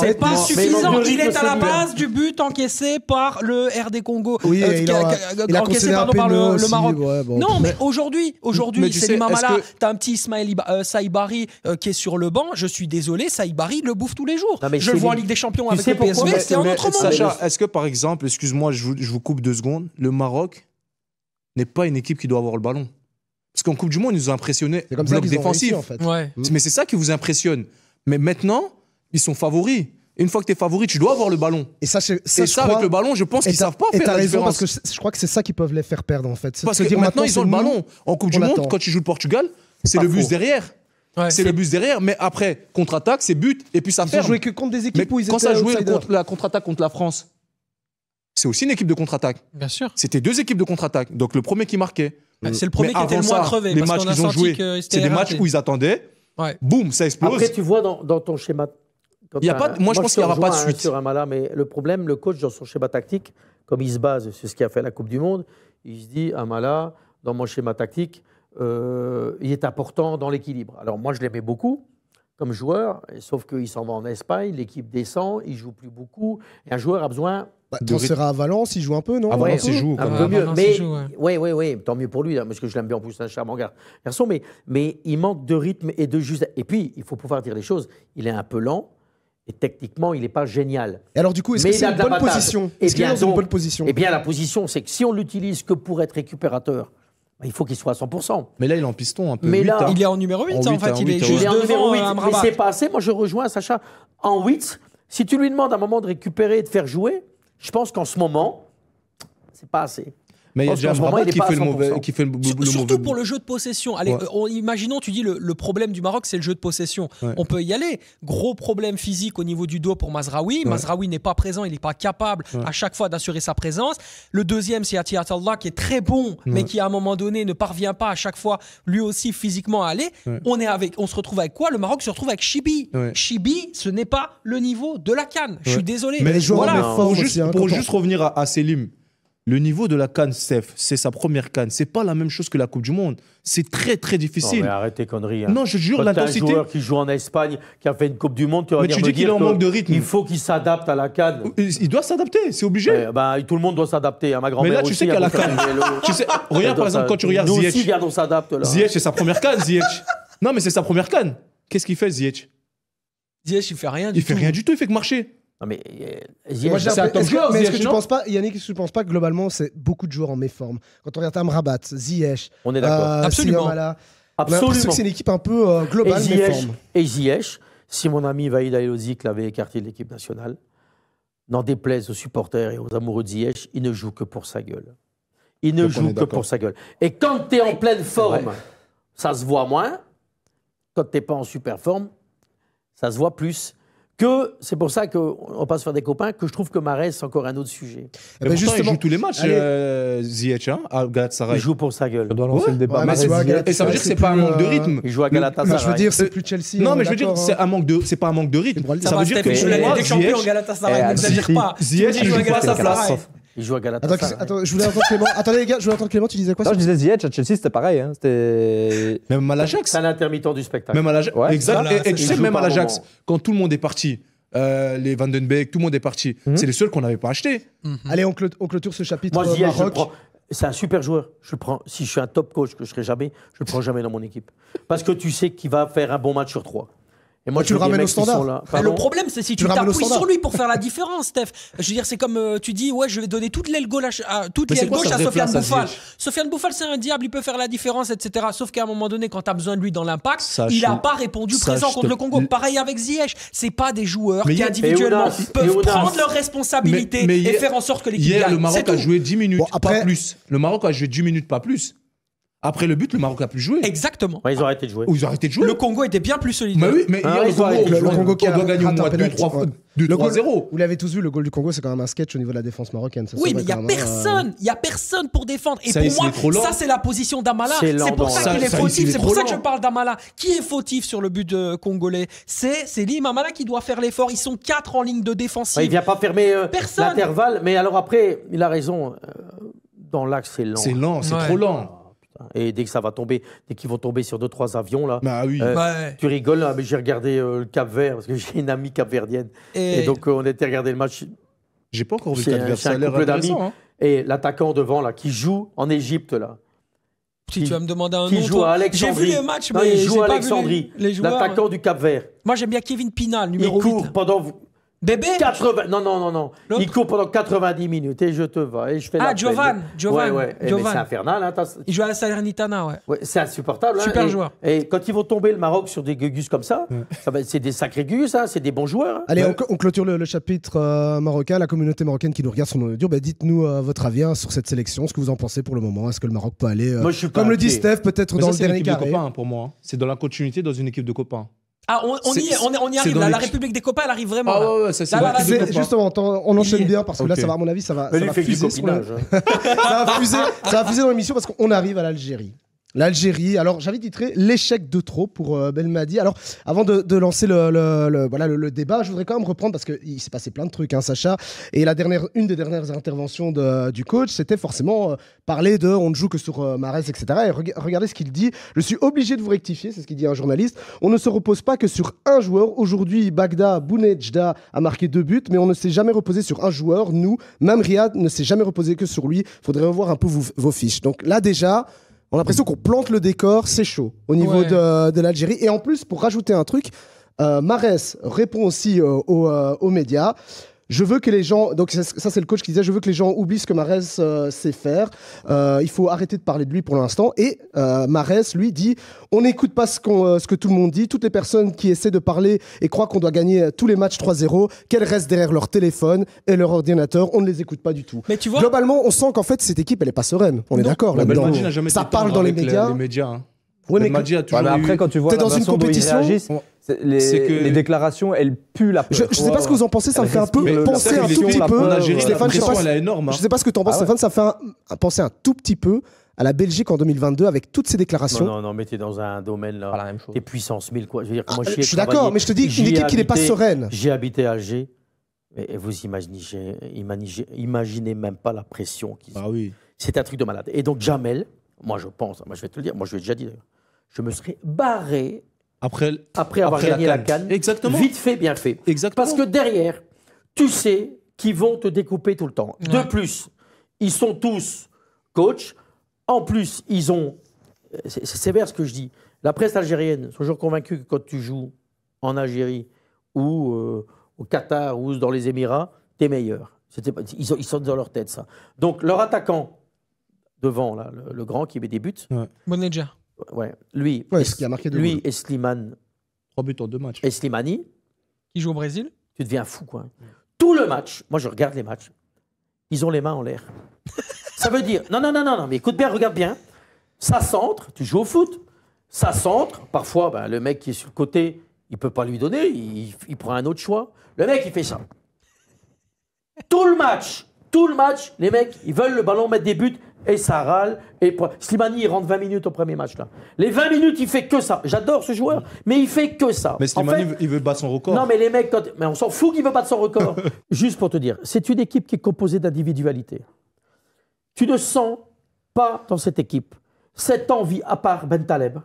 C'est pas suffisant. Il est à la base du but encaissé par le RD Congo. Oui, euh, le, Maroc. Non, mais aujourd'hui, aujourd'hui, c'est les T'as un petit euh, Saïbari euh, qui est sur le banc. Je suis désolé, Saïbari le bouffe tous les jours. je le vois en Ligue des Champions avec le C'est un autre monde. Sacha, est-ce que par exemple, excuse-moi, je, vous coupe deux secondes, le Maroc n'est pas une équipe qui doit avoir le ballon. Parce qu'en Coupe du Monde, ils nous ont C'est comme bloc défensif. en fait. Mais c'est ça qui vous impressionne. Mais maintenant, ils sont favoris une fois que tu es favori, tu dois avoir le ballon. Et ça, c'est ça avec le ballon, je pense qu'ils savent pas faire Parce que je crois que c'est ça qui peuvent les faire perdre en fait. Parce que maintenant, ils ont le ballon. En Coupe du Monde, quand tu joues le Portugal, c'est le bus derrière. c'est le bus derrière, mais après, contre-attaque, c'est but, et puis ça ils ferme. joué que contre des équipes où ils quand ça jouait contre, la contre-attaque contre la France, c'est aussi une équipe de contre-attaque. Bien sûr. C'était deux équipes de contre-attaque. Donc le premier qui marquait. Bah, c'est le premier qui était le moins crevé. Les matchs qu'ils c'est des matchs où ils attendaient. Boum, ça explose. Après, tu vois dans, dans ton schéma il y a pas, moi, je pense qu'il n'y aura pas de hein, suite. Sur Amala, mais le problème, le coach, dans son schéma tactique, comme il se base sur ce qui a fait la Coupe du Monde, il se dit Amala, dans mon schéma tactique, euh, il est important dans l'équilibre. Alors, moi, je l'aimais beaucoup comme joueur, sauf qu'il s'en va en Espagne, l'équipe descend, il joue plus beaucoup, et un joueur a besoin bah, de sera à Valence, il joue un peu, non À ah, Valence, il joue. Ah, un peu, mieux. Valence, joue, ouais. oui oui tant mieux pour lui, hein, parce que je l'aime bien en plus, c'est un charmant garçon. Mais, mais il manque de rythme et de juste. Et puis, il faut pouvoir dire les choses. Il est un peu lent, et techniquement, il n'est pas génial. Et alors du coup, est-ce que c'est une, bonne position eh Est-ce qu'il est dans une bonne position Eh bien, la position, c'est que si on l'utilise que pour être récupérateur, bah, il faut qu'il soit à 100%. Mais là, il est en piston un peu. Mais là, hein. il est en numéro 8, en, fait. Hein, il est juste en numéro 8. Mais c'est pas assez. Moi, je rejoins Sacha. En 8, si tu lui demandes à un moment de récupérer et de faire jouer, je pense qu'en ce moment, c'est pas assez. Mais il y a déjà qui, fait le mauvais, qui fait Surtout pour le jeu de possession. Allez, imaginons, tu dis le, problème du Maroc, c'est le jeu de possession. On peut y aller. Gros problème physique au niveau du dos pour Mazraoui. Mazraoui n'est pas présent, il n'est pas capable à chaque fois d'assurer sa présence. Le deuxième, c'est Ati qui est très bon, mais qui à un moment donné ne parvient pas à chaque fois lui aussi physiquement à aller. On, est avec, on se retrouve avec quoi Le Maroc se retrouve avec Chibi. Chibi, ce n'est pas le niveau de la canne. Je suis désolé. Mais les pour, hein, juste, revenir à, à Selim, le niveau de la canne, Steph, c'est sa première Ce C'est pas la même chose que la Coupe du Monde. C'est très, très difficile. Arrête mais arrêtez conneries. Hein. Non, je jure, l'intensité. un joueur qui joue en Espagne, qui a fait une Coupe du Monde, tu vas mais tu dis qu'il est en manque de rythme. Il faut qu'il s'adapte à la canne. Il doit s'adapter, c'est obligé. Bah, tout le monde doit s'adapter. à hein. Ma grand-mère Mais là, [LAUGHS] tu sais qu'à la a tu sais, regarde, par exemple, quand tu regardes Ziyech. Nous aussi, on s'adapte. Ziyech, c'est sa première canne, Ziyech. Non, mais c'est sa première Cannes. Qu'est-ce qu'il fait, Ziyech Ziyech, il fait rien du tout. Il fait rien du tout, il fait que marcher mais, euh, Ziyech, moi, c'est un top tu penses pas, Yannick, est-ce que penses pas que globalement c'est beaucoup de joueurs en méforme Quand on regarde Amrabat, Ziyech, On est d'accord. Euh, Absolument. Absolument. c'est une équipe un peu euh, globale Ziyech, méforme. et Ziyech, si mon ami Vaïd Ailozik l'avait écarté de l'équipe nationale, n'en déplaise aux supporters et aux amoureux de Ziyech, il ne joue que pour sa gueule. Il ne joue que pour sa gueule. Et quand tu es en pleine forme, ça se voit moins. Quand tu n'es pas en super forme, ça se voit plus que c'est pour ça qu'on passe faire des copains, que je trouve que Marais c'est encore un autre sujet. Et eh eh ben, ben justement, il joue tous les matchs, euh, Ziyech, hein, à Galatasaray. Il joue pour sa gueule. On doit lancer le débat. et ça veut dire que c'est pas un manque de euh, rythme. Il joue à Galatasaray. je veux dire, c'est plus Chelsea. Non, mais je veux dire, c'est hein. un c'est pas un manque de rythme. Ça, veut dire que je l'ai champions Galatasaray. Ne pas. Ziyech joue à Galatasaray. Il joue à Galatasaray. Attends, attends, je voulais entendre Clément. Attendez, les gars, je voulais entendre Clément. Tu disais quoi je disais The Edge à Chelsea, c'était pareil. Hein, même à l'Ajax. C'est un intermittent du spectacle. Même à l'Ajax. Ouais. Exact. et, tu sais, même à l'Ajax, quand tout le monde est parti, euh, les Van Den tout le monde est parti, mhm. c'est les seuls qu'on n'avait pas acheté. Mhm. Allez, on, clôture ce chapitre. Moi, The prends. c'est un super joueur. Je prends. Si je suis un top coach que je ne serai jamais, je le prends jamais dans mon équipe. Parce que tu sais qu'il va faire un bon match sur trois. Et moi, tu le ramènes au standard. Le problème, c'est si tu, t'appuies sur lui pour faire la différence, Steph. Je veux dire, c'est comme euh, tu dis, ouais, je vais donner toute l'aile gauche à, toute gauche à Sofiane Bouffal. Sofiane Bouffal, c'est un diable, il peut faire la différence, etc. Sauf qu'à un moment donné, quand tu as besoin de lui dans l'impact, il n'a pas répondu présent contre le Congo. Pareil avec Ziyech. C'est pas des joueurs qui individuellement peuvent prendre leurs responsabilités et faire en sorte que l'équipe gagne. Hier, le Maroc a joué 10 minutes, pas plus. Le Maroc a joué 10 minutes, pas plus. Après le but, le Maroc n'a plus joué. Exactement. ils ont arrêté de jouer. Oh, ils ont arrêté de jouer. Le Congo était bien plus solide. Bah oui, mais hier, ah, le, Congo, qui a doit gagner au moins 2-3-0. Vous l'avez tous vu, le goal du Congo, c'est quand même un sketch au niveau de la défense marocaine. oui, mais il n'y a personne. Il euh... a personne pour défendre. Et pour moi, ça, c'est la position d'Amala. C'est pour ça, qu'il est fautif. C'est pour ça que je parle d'Amala. Qui est fautif sur le but congolais C'est Selim Amala qui doit faire l'effort. Ils sont 4 en ligne de défensive. Il ne vient pas fermer euh, l'intervalle. Mais alors après, il a raison. Euh, dans l'axe, c'est lent. C'est lent, c'est trop lent. Et dès que ça va tomber, dès qu'ils vont tomber sur deux trois avions là, bah oui. Euh, tu rigoles hein, mais j'ai regardé euh, le Cap Vert parce que [LAUGHS] j'ai une amie capverdienne et, donc euh, on était regarder le match. J'ai pas encore vu le Cap Vert, ça a l'air hein. Et l'attaquant devant là, qui joue en Égypte là. Si tu vas me demander un qui nom, joue à Alexandrie. J'ai vu le match mais il joue à Alexandrie. L'attaquant du Cap Vert. Moi j'aime bien Kevin Pinal, numéro 8. Il court pendant Bébé Non, non, non, non. Il court pendant 90 minutes et je te vois. Et je fais ah, Giovanni. Eh, Giovanni. C'est infernal. Hein, il joue à la Salernitana, ouais. ouais c'est insupportable. Hein. Super joueur. Et, quand ils vont tomber le Maroc sur des gugus comme ça, ça c'est des sacrés gugus, hein, c'est des bons joueurs. Allez, on, clôture le, chapitre euh, marocain. La communauté marocaine qui nous regarde sur nos bah, dites-nous euh, votre avis sur cette sélection, ce que vous en pensez pour le moment. Est-ce que le Maroc peut aller, euh, comme le dit Steph, peut-être dans le dernier carré. C'est pour moi. C'est dans la continuité dans une équipe de copains. Ah, on, y, arrive. La République des copains, elle arrive vraiment. justement, on enchaîne bien parce que là, ça va, à mon avis, ça va. ça [LAUGHS] ça va fuser dans l'émission parce qu'on arrive à l'Algérie. L'Algérie. Alors, j'avais titré l'échec de trop pour euh, Belmadi. Alors, avant de, lancer le, voilà, le, débat, je voudrais quand même reprendre parce qu'il s'est passé plein de trucs, hein, Sacha. Et la dernière, une des dernières interventions du coach, c'était forcément euh, parler de on ne joue que sur euh, Marès, etc. Et regardez ce qu'il dit. Je suis obligé de vous rectifier, c'est ce qu'il dit un journaliste. On ne se repose pas que sur un joueur. Aujourd'hui, Bagdad, Bounejda a marqué deux buts, mais on ne s'est jamais reposé sur un joueur. Nous, même Riyad ne s'est jamais reposé que sur lui. Faudrait revoir un peu vos fiches. Donc là, déjà. On a l'impression qu'on plante le décor, c'est chaud au niveau de, l'Algérie. Et en plus, pour rajouter un truc, euh, Marès répond aussi euh, euh, aux, médias. Je veux que les gens. Donc, ça, c'est le coach qui disait je veux que les gens oublient ce que Marès euh, sait faire. Euh, il faut arrêter de parler de lui pour l'instant. Et euh, Marès, lui, dit on n'écoute pas ce, euh, que tout le monde dit. Toutes les personnes qui essaient de parler et croient qu'on doit gagner tous les matchs 3-0, qu'elles restent derrière leur téléphone et leur ordinateur. On ne les écoute pas du tout. Mais tu vois... Globalement, on sent qu'en fait, cette équipe, elle est pas sereine. On est d'accord là-dedans. Ça parle dans les médias. Hein. Oui, mais, ah, bah, après, quand tu vois es dans une compétition, les, que... les déclarations, elles puent la peur. Je, ne sais pas ce que vous en pensez, ça me fait un peu penser un tout petit peu. je pense hein. sais pas ce que tu en penses, ah Stéphane, ça fait penser un tout petit peu à la Belgique en 2022 avec toutes ces déclarations. Non, non, non mais t'es dans un domaine là. Pas la même chose. puissance 1000, quoi. Je veux dire, moi, ah, je suis d'accord, mais je te dis une équipe qui n'est pas sereine. J'ai habité à Alger. Et vous imaginez, imaginez, même pas la pression qui oui. C'est un truc de malade. Et donc, Jamel, moi je pense, moi je vais te le dire, moi je l'ai déjà dit d'ailleurs je me serais barré après, avoir gagné la canne. Exactement. Vite fait, bien fait. Parce que derrière, tu sais qu'ils vont te découper tout le temps. De plus, ils sont tous coachs. En plus, ils ont. C'est sévère ce que je dis. La presse algérienne, sont toujours convaincue que quand tu joues en Algérie ou euh, au Qatar ou dans les Émirats, t'es meilleur. ils, sont dans leur tête, ça. Donc, leur attaquant devant, le, grand qui met des buts. Lui, ouais, ce qui lui et Trois en deux matchs. Qui joue au Brésil Tu deviens fou, quoi. Tout le match, moi je regarde les matchs, ils ont les mains en l'air. ça veut dire, non, non, non, non, non, mais écoute bien, regarde bien. Ça centre, tu joues au foot, ça centre. Parfois, bah, le mec qui est sur le côté, il peut pas lui donner, il prend un autre choix. Le mec, il fait ça. Tout le match, tout le match, les mecs, ils veulent le ballon, mettre des buts et ça râle. Et... Slimani, il rentre 20 minutes au premier match. Les 20 minutes, il fait que ça. J'adore ce joueur, mais il fait que ça. Mais Slimani, il veut battre son record. Non, mais les mecs, mais on s'en fout qu'il veut battre son record. [LAUGHS] Juste pour te dire, c'est une équipe qui est composée d'individualités. Tu ne sens pas dans cette équipe cette envie, à part Ben Taleb,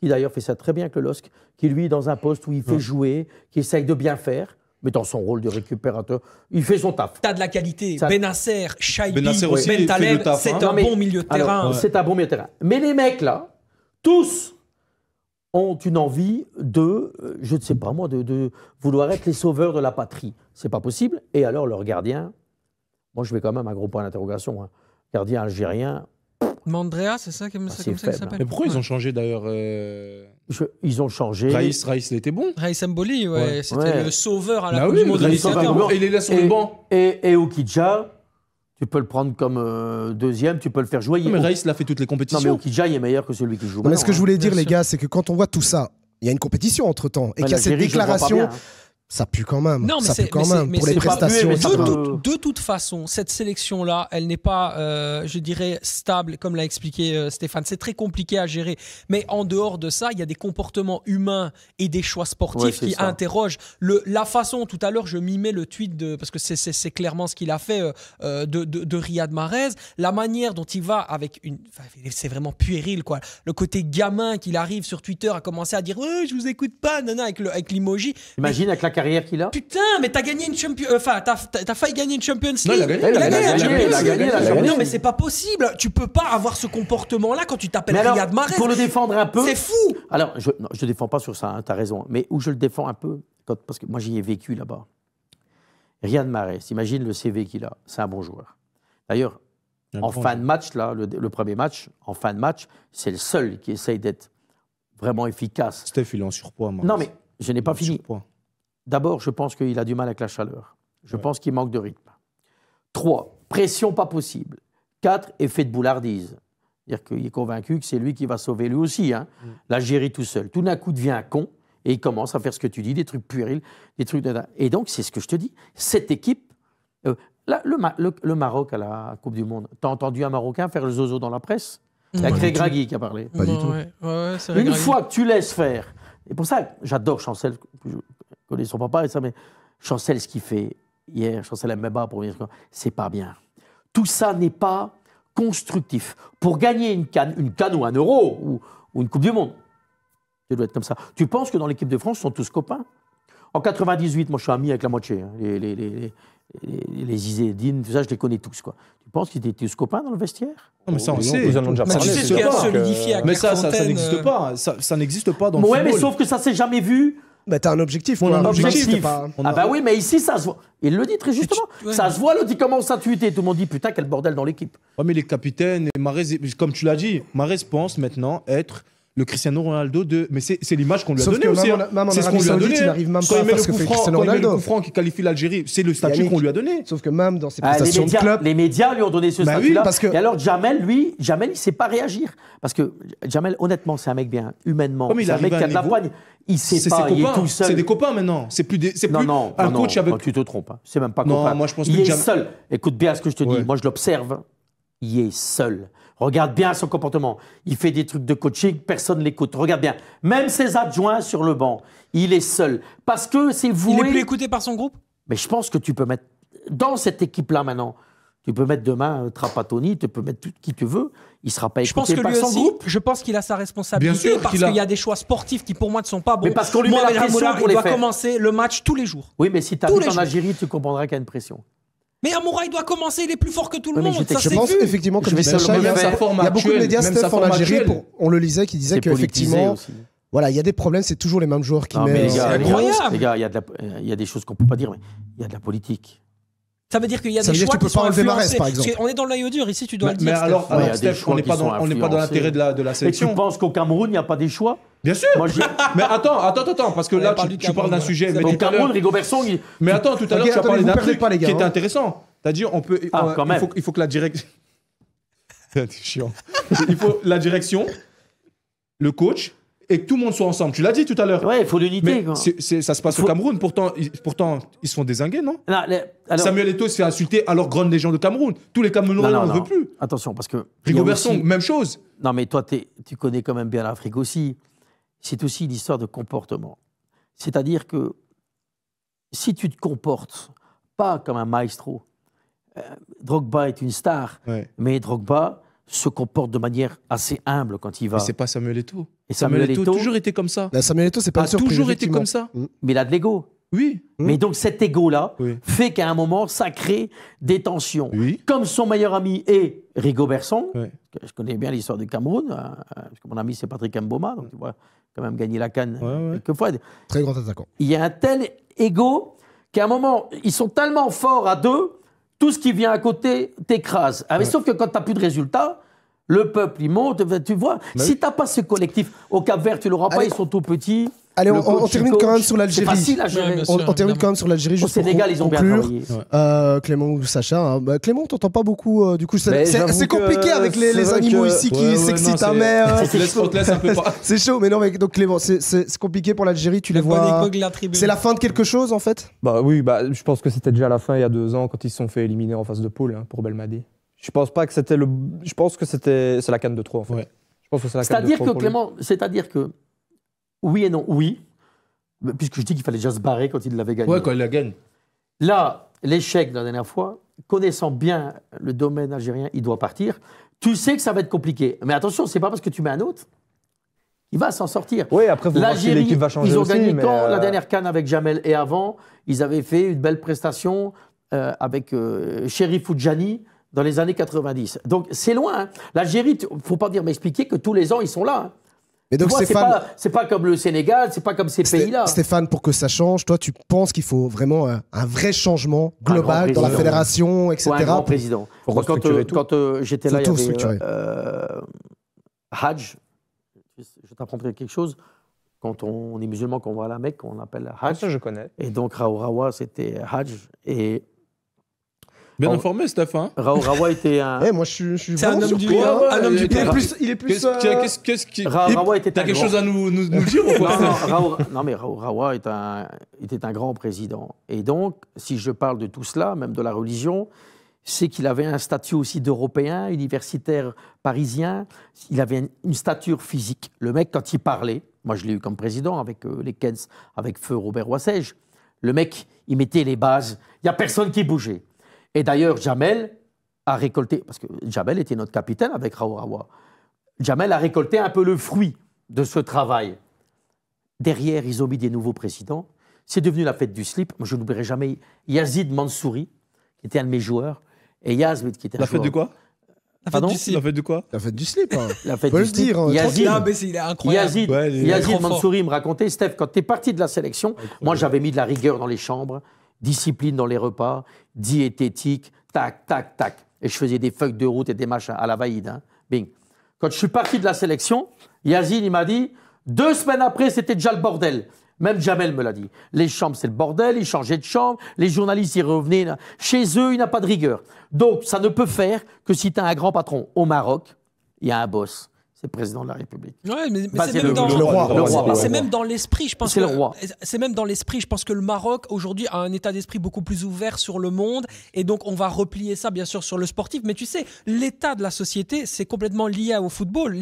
qui d'ailleurs fait ça très bien avec le LOSC, qui lui dans un poste où il fait jouer, qui essaye de bien faire mais dans son rôle de récupérateur, il fait son taf. T'as de la qualité. Benasser, Chaibi, ben ben hein. c'est un bon milieu de terrain. C'est un bon milieu de terrain. Mais les mecs là, tous ont une envie de, euh, je ne sais pas moi, de, vouloir être les sauveurs de la patrie. C'est pas possible. Et alors leur gardien, moi je vais quand même un gros point d'interrogation. Hein. Gardien algérien, Mandrea, c'est ça, comme, ah, ça, qu'il s'appelle. Mais pourquoi ils ont changé d'ailleurs euh, Ils ont changé. Raïs, Raïs, il était bon. Raïs Mboli, ouais, c'était le sauveur à la bah Et il est là sur le banc. Et, et tu peux le prendre comme euh, deuxième, tu peux le faire jouer. Non, mais Raïs l'a fait toutes les compétitions. Non, mais Okidja, il est meilleur que celui qui joue. mais ce que je voulais hein. dire, les gars, c'est que quand on voit tout ça, il y a une compétition entre temps et qu'il y a cette déclaration. Hein ça pue quand même. Non, mais ça pue quand même pour les prestations. de, toute, façon, cette sélection-là, elle n'est pas, euh, je dirais, stable, comme l'a expliqué euh, Stéphane. C'est très compliqué à gérer. Mais en dehors de ça, il y a des comportements humains et des choix sportifs qui interrogent. Le, la façon, tout à l'heure, je mimais le tweet, de, parce que c'est clairement ce qu'il a fait euh, de, Riyad Mahrez. La manière dont il va avec une. c'est vraiment puéril, quoi. Le côté gamin qu'il arrive sur Twitter à commencer à dire Je vous écoute pas, nana, avec l'emoji. Imagine avec la qu'il a. Putain, mais t'as gagné une champion, euh, enfin, t'as, failli gagner une Champions League. Non, mais c'est pas possible. Tu peux pas avoir ce comportement-là quand tu t'appelles Riyad Mahrez. Pour le défendre un peu. C'est fou. Alors, je, ne défends pas sur ça. tu hein, t'as raison. Mais où je le défends un peu, parce que moi j'y ai vécu là-bas. Riyad Mahrez, imagine le CV qu'il a. C'est un bon joueur. D'ailleurs, en fin de match, là, le, premier match, en fin de match, c'est le seul qui essaye d'être vraiment efficace. Steph, il est en surpoids. moi. Non, mais je n'ai pas fini. D'abord, je pense qu'il a du mal avec la chaleur. Je pense qu'il manque de rythme. Trois, pression pas possible. Quatre, effet de boulardise. C'est-à-dire qu'il est convaincu que c'est lui qui va sauver lui aussi, hein. mm. l'Algérie tout seul. Tout d'un coup, devient un con et il commence à faire ce que tu dis, des trucs puérils, des trucs. Et donc, c'est ce que je te dis. Cette équipe. Euh, le, Maroc à la Coupe du Monde, t'as entendu un Marocain faire le zozo dans la presse Il y a qui a parlé. Pas du tout. Une fois que tu laisses faire, et pour ça, j'adore Chancel, connais son papa et ça, mais Chancel, ce qu'il fait hier, Chancel Mbemba, pour c'est pas bien. Tout ça n'est pas constructif. Pour gagner une canne, une canne ou un euro, ou, une Coupe du Monde, tu dois être comme ça. Tu penses que dans l'équipe de France, ils sont tous copains En 98, moi, je suis ami avec la moitié. Hein. Les, les, les, tout ça, je les connais tous. Quoi. Tu penses qu'ils étaient tous copains dans le vestiaire Non, mais ça, on sait. ça, ça, n'existe pas. Euh, ça, n'existe pas dans le football. Oui, mais sauf que ça s'est jamais vu bah, t'as un objectif. On a un objectif. Ah, bah oui, mais ici, ça se voit. Il le dit très justement. ça se voit, l'autre, il commence à tweeter. Tout le monde dit putain, quel bordel dans l'équipe. Ouais, mais les capitaines, et comme tu l'as dit, ma réponse maintenant être le Cristiano Ronaldo de. Mais c'est l'image qu'on lui a donnée aussi. Hein. C'est ce qu'on lui a donné. Il hein. même pas que Quand il met le coup franc qui qualifie l'Algérie, c'est le statut qu'on lui a donné. Sauf que même dans ses ah, prestations de club. Les médias lui ont donné ce bah statut-là. Et alors Jamel, lui, Jamel, il ne sait pas réagir. Parce que Jamel, honnêtement, c'est un mec bien, humainement. C'est un mec qui a de la poigne. Il sait pas, il est tout seul. C'est des copains maintenant. C'est plus, des, non, non, un coach avec. tu te trompes. Hein. C'est même pas copain. moi je pense Il est seul. Écoute bien ce que je te dis. Moi je l'observe. Il est seul. Regarde bien son comportement. Il fait des trucs de coaching, personne ne l'écoute. Regarde bien. Même ses adjoints sur le banc, il est seul. Parce que c'est vous. Il n'est plus écouté par son groupe Mais je pense que tu peux mettre. Dans cette équipe-là maintenant, tu peux mettre demain euh, Trapatoni, tu peux mettre tout qui tu veux. Il ne sera pas écouté je pense que lui aussi, Je pense qu'il a sa responsabilité. parce qu'il y a des choix sportifs qui pour moi ne sont pas bons. Mais parce qu'on lui met la pression il doit commencer le match tous les jours. Oui, mais si tu as en Algérie, tu comprendras qu'il y a une pression. Mais Amoura, il doit commencer, il est plus fort que tout le monde. Ça, je pense effectivement, comme je il y a, beaucoup de médias Steph en Algérie, pour, on le lisait, qui disait qu'effectivement. Voilà, il y a des problèmes, c'est toujours les mêmes joueurs qui mettent. C'est incroyable. Les gars, il y, a des choses qu'on peut pas dire, mais il y a de la politique. Ça veut dire qu'il y a des choix tu qui pas par exemple. on est dans l'œil dur ici, tu dois le dire. Mais alors, Steph, on n'est pas, dans l'intérêt de la, de la sélection. Et tu penses qu'au Cameroun, il n'y a pas des choix Bien sûr. [LAUGHS] mais attends, attends, attends, parce que là, tu, parles d'un sujet. Mais au Cameroun, Rigobertson. Il... Mais attends, tout à l'heure, tu as parlé d'un truc qui était hein. intéressant. C'est-à-dire, on peut, ah, il faut que la ah, [LAUGHS] direction. C'est chiant. Il faut la direction, le coach, et que tout le monde soit ensemble. Tu l'as dit tout à l'heure. Ouais, il faut l'unité. ça se passe au Cameroun. Pourtant, ils, pourtant, ils se font désinguer, non, non Samuel Eto'o s'est insulté alors grande légende de Cameroun. Tous les Camerounais, on ne veut plus. Attention, parce que. Rigo Berson, même chose. Non, mais toi, tu connais quand même bien l'Afrique aussi. C'est aussi une histoire de comportement. C'est-à-dire que si tu te comportes pas comme un maestro, euh, Drogba est une star, mais Drogba, se comporte de manière assez humble quand il va. Mais c'est pas Samuel Eto'o. Et Samuel, Eto'o a toujours été comme ça. Bah, Samuel Eto'o, c'est pas toujours été comme ça. Mm. Mais il a de l'ego. Oui. Mm. Mais donc cet ego-là fait qu'à un moment, ça crée des tensions. Oui. Comme son meilleur ami est Rigo Berson, je connais bien l'histoire du Cameroun, hein, hein, parce que mon ami c'est Patrick Mboma, donc tu vois, quand même gagner la canne quelques fois. – Très grand attaquant. Il y a un tel ego qu'à un moment, ils sont tellement forts à deux tout ce qui vient à côté t'écrase. Ah, mais Sauf que quand tu n'as plus de résultats, le peuple, il monte, tu vois. Bah si tu n'as pas ce collectif, au Cap Vert, tu l'auras pas, ils sont tout petits. Allez, on, termine quand même sur l'Algérie. on, on, termine quand même sur l'Algérie juste pour Sénégal, ils ont conclure. Euh, Clément ou Sacha. Clément, hein. Bah, Clément, pas beaucoup. Euh, du coup, c'est compliqué avec les, animaux ici qui s'excitent. c'est chaud. Mais non, mais donc Clément, c'est compliqué pour l'Algérie. Tu les vois. C'est la fin de quelque chose en fait. Bah oui, bah je pense que c'était déjà la fin il y a deux ans quand ils se sont fait éliminer en face de poule pour Belmadi. Je pense pas que c'était le. Je pense que c'était c'est la canne de trop en fait. C'est-à-dire que Clément, c'est-à-dire que oui et non. Oui, puisque je dis qu'il fallait déjà se barrer quand il l'avait gagné. Oui, quand il la gagne. Là, l'échec de la dernière fois, connaissant bien le domaine algérien, il doit partir. Tu sais que ça va être compliqué. Mais attention, c'est pas parce que tu mets un autre il va s'en sortir. Oui, après, vous si l'équipe va changer Ils ont gagné quand La euh, dernière canne avec Jamel et avant, ils avaient fait une belle prestation euh, avec Sherif euh, Oudjani dans les années 90. Donc, c'est loin. Hein. L'Algérie, il ne faut pas dire m'expliquer que tous les ans, ils sont là. Hein. Mais donc, c'est pas, pas, comme le Sénégal, c'est pas comme ces pays-là. Stéphane, pour que ça change, toi, tu penses qu'il faut vraiment un, vrai changement global dans la fédération, etc. Ouais, un grand président. quand, euh, quand euh, j'étais là, il y euh, Hajj. Je t'apprendrai quelque chose. Quand on, est musulman, qu'on voit la Mecque, on appelle Hajj. Ça, je connais. Et donc, Raourawa, c'était Hajj. Et Bien informé, Steph. Hein Rao était un. Eh, moi, je suis, je suis un homme du hein. Il est plus. Il est plus. Qu'est-ce euh, qu'est-ce qui. Rao T'as quelque chose à nous, nous, dire ou quoi Non, mais Raoult Rawa est un, était un grand président. Et donc, si je parle de tout cela, même de la religion, c'est qu'il avait un statut aussi d'européen, universitaire parisien. Il avait une stature physique. Le mec, quand il parlait, moi je l'ai eu comme président avec euh, les Kens, avec Feu Robert Wassège, le mec, il mettait les bases. Il n'y a personne qui bougeait. Et d'ailleurs, Jamel a récolté, parce que Jamel était notre capitaine avec raoua Jamel a récolté un peu le fruit de ce travail. Derrière, ils ont mis des nouveaux présidents. C'est devenu la fête du slip. Moi, je n'oublierai jamais Yazid Mansouri, qui était un de mes joueurs, et Yazid, qui était un La fête de quoi la fête, du slip. Hein. [LAUGHS] la fête quoi La fête du slip. La le dire. Hein, Yazid, ah, il est incroyable. Yazid, Mansouri me racontait, Steph, quand tu es parti de la sélection, moi j'avais mis de la rigueur dans les chambres, discipline dans les repas, diététique, tac, tac, tac. Et je faisais des feuilles de route et des machins à la vaïde. Hein. Bing. Quand je suis parti de la sélection, Yazine il m'a dit, deux semaines après, c'était déjà le bordel. Même Jamel me l'a dit. Les chambres, c'est le bordel, ils changeaient de chambre, les journalistes, ils revenaient. Chez eux, il n'y a pas de rigueur. Donc, ça ne peut faire que si tu as un grand patron. Au Maroc, il y a un boss c'est président de la République. mais, c'est même, dans l'esprit, je pense. C'est le roi. C'est même dans l'esprit, je pense que le Maroc aujourd'hui a un état d'esprit beaucoup plus ouvert sur le monde, et donc on va replier ça bien sûr sur le sportif. Mais tu sais, l'état de la société, c'est complètement lié au football.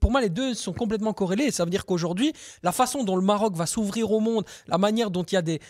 pour moi, les deux sont complètement corrélés. Ça veut dire qu'aujourd'hui, la façon dont le Maroc va s'ouvrir au monde, la manière dont il y a des,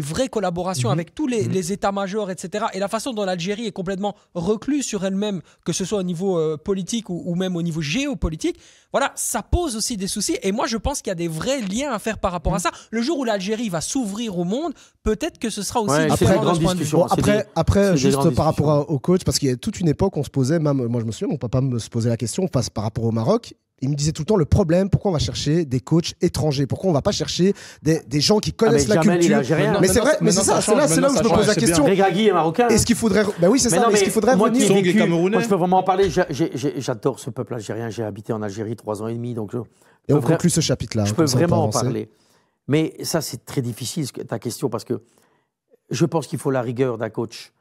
vraies collaborations mm-hmm. avec tous les, mm-hmm. états majors, etc., et la façon dont l'Algérie est complètement reclue sur elle-même, que ce soit au niveau euh, politique ou, ou même au niveau géopolitique politique. Voilà, ça pose aussi des soucis. Et moi, je pense qu'il y a des vrais liens à faire par rapport à mm. ça. Le jour où l'Algérie va s'ouvrir au monde, peut-être que ce sera aussi après, de après, juste par rapport au coach, parce qu'il y a toute une époque, on se posait, même moi je me souviens, mon papa me se posait la question, face par rapport au Maroc, il me disait tout le temps le problème, pourquoi on va chercher des coachs étrangers Pourquoi on ne va pas chercher des, gens qui connaissent ah, la culture Mais c'est vrai, mais c'est ça, c'est là, là où je me pose la question. Regragui est marocain. Hein. Est-ce qu'il faudrait Ben oui, c'est ça, est-ce qu'il faudrait moi Moi je peux vraiment en parler, j'adore ce peuple algérien, j'ai habité en Algérie trois ans et demi donc Et on conclut ce chapitre là. Je peux vraiment en parler. Mais ça c'est très difficile ta question parce que je pense qu'il faut la rigueur d'un coach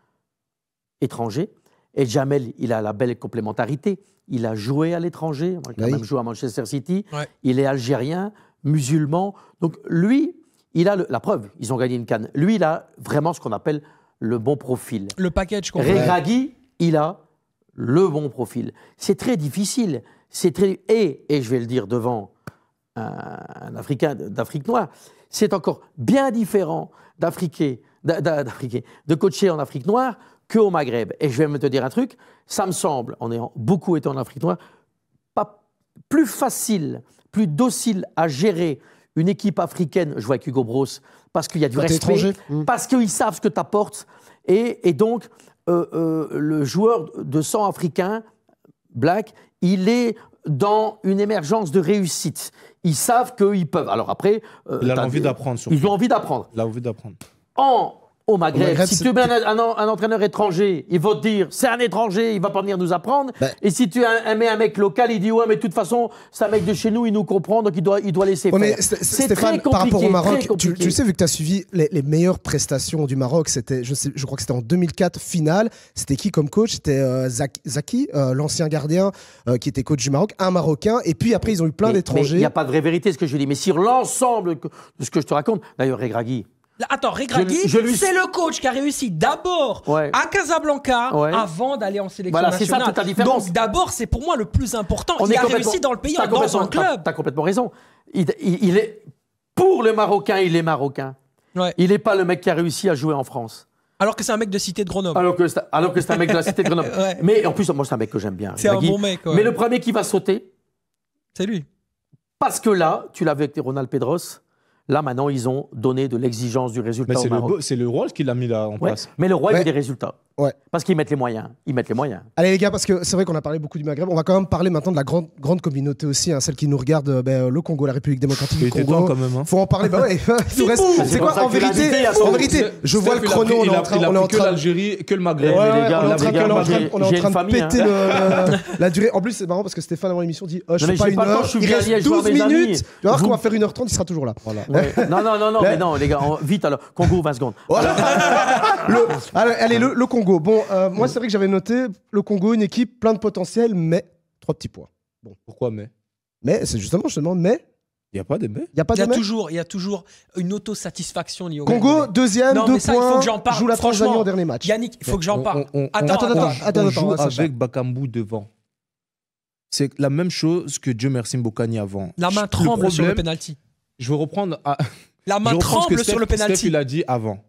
étranger et Jamel, il a la belle complémentarité. Il a joué à l'étranger, il a même joué à Manchester City. Il est algérien, musulman. Donc lui, il a la preuve, ils ont gagné une canne. Lui, il a vraiment ce qu'on appelle le bon profil. Le package qu'on Regragui, il a le bon profil. C'est très difficile. C'est très et, et je vais le dire devant un, Africain d'Afrique noire, c'est encore bien différent d'Africain, de coacher en Afrique noire au Maghreb. Et je vais me te dire un truc, ça me semble, en ayant beaucoup été en Afrique noire, pas plus facile, plus docile à gérer une équipe africaine, je vois avec Hugo Bros, parce qu'il y a du respect, mmh. parce qu'ils savent ce que tu Et, donc, euh, euh, le joueur de sang africain, Black, il est dans une émergence de réussite. Ils savent qu'ils peuvent. Alors après. Euh, il envie d'apprendre. Ils ont envie d'apprendre. Il envie d'apprendre au Maghreb. si tu mets un, entraîneur étranger, il va te dire c'est un étranger, il va pas venir nous apprendre. Ben- et si tu mets un mec local, il dit ouais, mais de toute façon, c'est un mec de chez nous, il nous comprend, donc il doit, il doit laisser. Ouais, c'est très compliqué. Par rapport au Maroc, tu, sais, vu que tu as suivi les, meilleures prestations du Maroc, c'était, je, je crois que c'était en 2004, finale. C'était qui comme coach C'était euh, Zaki, euh, l'ancien gardien euh, qui était coach du Maroc, un Marocain. Et puis après, ils ont eu plein d'étrangers. Il n'y a pas de vraie vérité ce que je dis. Mais sur l'ensemble de ce que je te raconte, d'ailleurs, Regragui, Attends, Regragui, c'est le coach qui a réussi d'abord à Casablanca avant d'aller en sélection nationale. Donc d'abord, c'est pour moi le plus important. il a réussi dans le pays, dans son club. T'as as complètement raison. Il, est pour le Marocain, il est marocain. Il n'est pas le mec qui a réussi à jouer en France. Alors que c'est un mec de cité de Grenoble. Alors que c'est un mec de la cité de Grenoble. [LAUGHS] Mais en plus, moi, c'est un mec que j'aime bien. C'est un bon mec. Mais le premier qui va sauter, c'est lui. Parce que là, tu l'avais avec Ronald Pedros. Là, maintenant, ils ont donné de l'exigence du résultat. Mais c'est le, le, roi qui l'a mis en place. Mais le roi, il veut des résultats. Ouais. Parce qu'ils mettent les moyens. Ils mettent les moyens. Allez, les gars, parce que c'est vrai qu'on a parlé beaucoup du Maghreb. On va quand même parler maintenant de la grande, grande communauté aussi, hein, celle qui nous regarde, euh, ben, le Congo, la République démocratique du Congo. Il hein. Faut en parler. Bah [LAUGHS] c'est quoi, en vérité, en vérité Je vois le chrono. On est en train. On l'Algérie, que le Maghreb. On est en train de péter hein. [LAUGHS] la durée. En plus, c'est marrant parce que Stéphane avant l'émission dit, oh, je fais pas une heure. Il reste 12 minutes. Tu vas voir qu'on va faire 1h30, il sera toujours là. Non, non, non, non, mais non, les gars, vite alors. Congo, 20 secondes. [LAUGHS] allez, allez, le, Congo. Bon, euh, moi, c'est vrai que j'avais noté le Congo, une équipe plein de potentiel, mais trois petits points. bon Pourquoi mais Mais c'est justement, je te demande, mais Il n'y a pas des mais il n'y a pas Il y a toujours, il y a toujours une autosatisfaction liée au Congo, deuxième, Non, deux il faut points. que j'en parle, Joue la France franchement. en dernier match. Yannick, il faut que j'en parle. Attends, attends, on attends, on joue avec Bakambu devant. C'est la même chose que Dieu merci Mbokani avant. La main tremble sur le penalty je veux reprendre. À... [LAUGHS] La main sur le penalty. il a dit avant.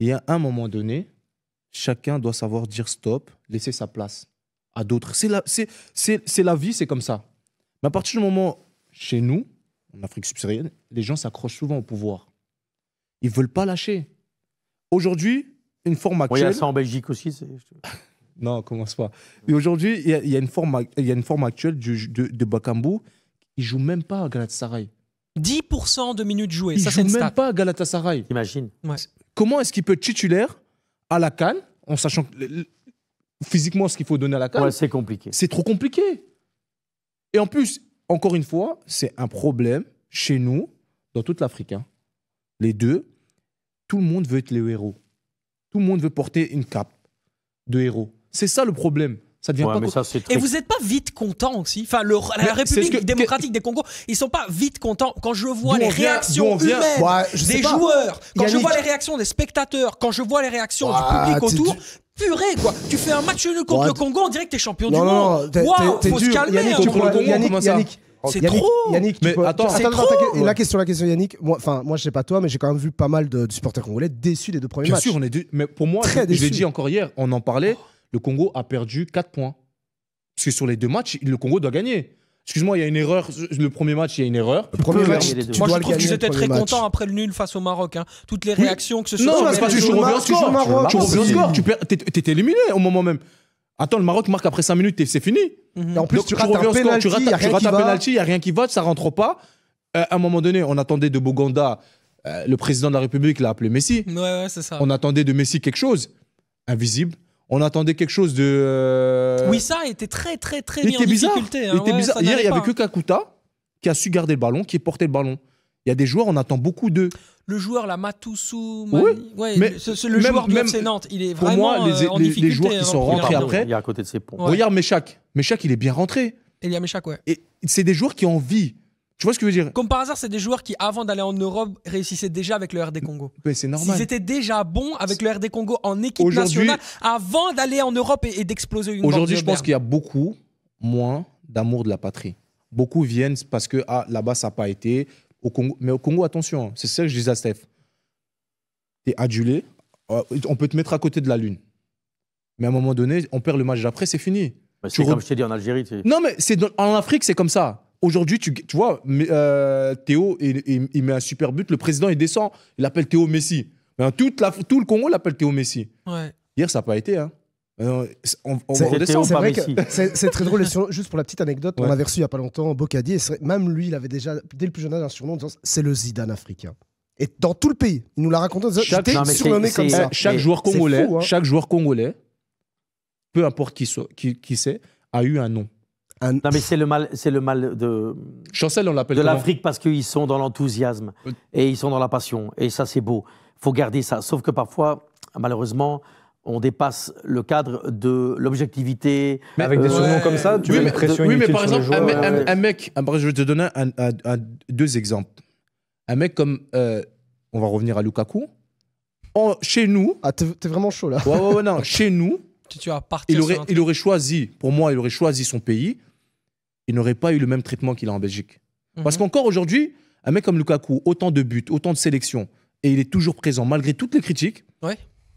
Il y a un moment donné, chacun doit savoir dire stop, laisser sa place à d'autres. C'est la, c'est, c'est, la vie, c'est comme ça. Mais à partir du moment, chez nous, en Afrique subsaharienne, les gens s'accrochent souvent au pouvoir. Ils veulent pas lâcher. Aujourd'hui, une forme actuelle. il y a ça en Belgique aussi. [LAUGHS] non, commence pas. Mais aujourd'hui, il y, a une forme, il y a une forme actuelle du, de, de Bakambu. Il joue même pas à Galatasaray. 10% de minutes jouées. ça, c'est une même pas à Galatasaray. Imagine. Comment est-ce qu'il peut être titulaire à la canne en sachant physiquement ce qu'il faut donner à la canne c'est compliqué. C'est trop compliqué. Et en plus, encore une fois, c'est un problème chez nous, dans toute l'Afrique. Hein. Les deux, tout le monde veut être le héros. Tout le monde veut porter une cape de héros. C'est ça le problème. Et vous n'êtes pas vite content aussi. Enfin, la République démocratique des Congos, ils sont pas vite contents. Quand je vois les réactions humaines des joueurs, quand je vois les réactions des spectateurs, quand je vois les réactions du public autour, purée quoi tu fais un match nul contre le Congo on dirait que es champion du monde non, il faut se calmer Yannick, hein, c'est trop Yannick attends, attends, la question la question Yannick moi enfin moi je sais pas toi mais j'ai quand même vu pas mal de, supporters congolais déçus des deux premiers matchs Bien sûr on est mais pour moi Très je, l'ai dit encore hier on en parlait le Congo a perdu 4 points. Parce que sur les deux matchs, le Congo doit gagner. Excuse-moi, il y a une erreur. Le premier match, il y a une erreur. Le premier match, moi, je trouve étaient très content après le nul face au Maroc. Hein. Toutes les réactions, que ce soit. Non, parce que tu reviens score. Tu score. éliminé au moment même. Attends, le Maroc marque après 5 minutes, c'est fini. Mm-hmm. En plus, tu rates un penalty, il n'y a rien qui vote, ça rentre pas. Euh, à un moment donné, on attendait de Boganda, euh, le président de la République l'a appelé Messi. ouais, c'est ça. On attendait de Messi quelque chose. Invisible, on attendait quelque chose de. Euh, oui, ça était très, très, très il bizarre. difficulté. Hein. Il était bizarre. Hier, il n'y avait que Kakuta qui a su garder le ballon, qui porté le ballon. Il y a des joueurs, on attend beaucoup d'eux. Le joueur, la Matusu, oui, mais le même, joueur de Nantes, il est vraiment pour moi, les, euh, joueurs hein. qui sont rentrés après. Il est à côté de ses ponts. Regarde Méchac. Méchac, il est bien rentré. Il y a Méchac, ouais. Et c'est des joueurs qui ont envie. Tu vois ce que je veux dire Comme par hasard, c'est des joueurs qui, avant d'aller en Europe, réussissaient déjà avec le RD Congo. c'est normal. Ils étaient déjà bons avec le RD Congo en équipe nationale avant d'aller en Europe et, d'exploser une Aujourd'hui, je pense qu'il y a beaucoup moins d'amour de la patrie. Beaucoup viennent parce que ah, là-bas, ça n'a pas été. Au Congo, mais au Congo, attention, hein, c'est ça que je disais à Steph. Tu es adulé, euh, on peut te mettre à côté de la lune. Mais à un moment donné, on perd le match après, c'est fini. Bah, c'est comme je t'ai dit en Algérie. Non, mais c'est en Afrique, c'est comme ça. Aujourd'hui, tu, vois, euh, Théo, il, met un super but. Le président, il descend. Il appelle Théo Messi. Ben, tout le Congo l'appelle Théo Messi. Hier, ça n'a pas été. Hein. c'est très drôle. juste pour la petite anecdote, on a reçu il n'y a pas longtemps Bocadi. même lui, il avait déjà, dès le plus jeune âge, un surnom disant « c'est le Zidane africain. Et dans tout le pays, il nous l'a raconté. Chaque, surnommé comme ça. Eh, chaque joueur congolais, hein. chaque joueur congolais, peu importe qui, qui, qui c'est, a eu un nom. Non, mais c'est le mal, c'est le mal de. Chancel, on l'appelle. De l'Afrique parce qu'ils sont dans l'enthousiasme euh. et ils sont dans la passion. Et ça, c'est beau. Faut garder ça. Sauf que parfois, malheureusement, on dépasse le cadre de l'objectivité. Euh, avec des souvenirs comme ça, tu oui, mais, Oui, mais par exemple, un, mec, je vais te donner deux exemples. Un mec comme, euh, on va revenir à Lukaku. chez nous. Ah, t'es vraiment chaud là. chez nous, il aurait, il aurait choisi, pour moi, il aurait choisi son pays. Il n'aurait pas eu le même traitement qu'il a en Belgique. Mhm. Parce qu'encore aujourd'hui, un mec comme Lukaku, autant de buts, autant de sélections, et il est toujours présent malgré toutes les critiques.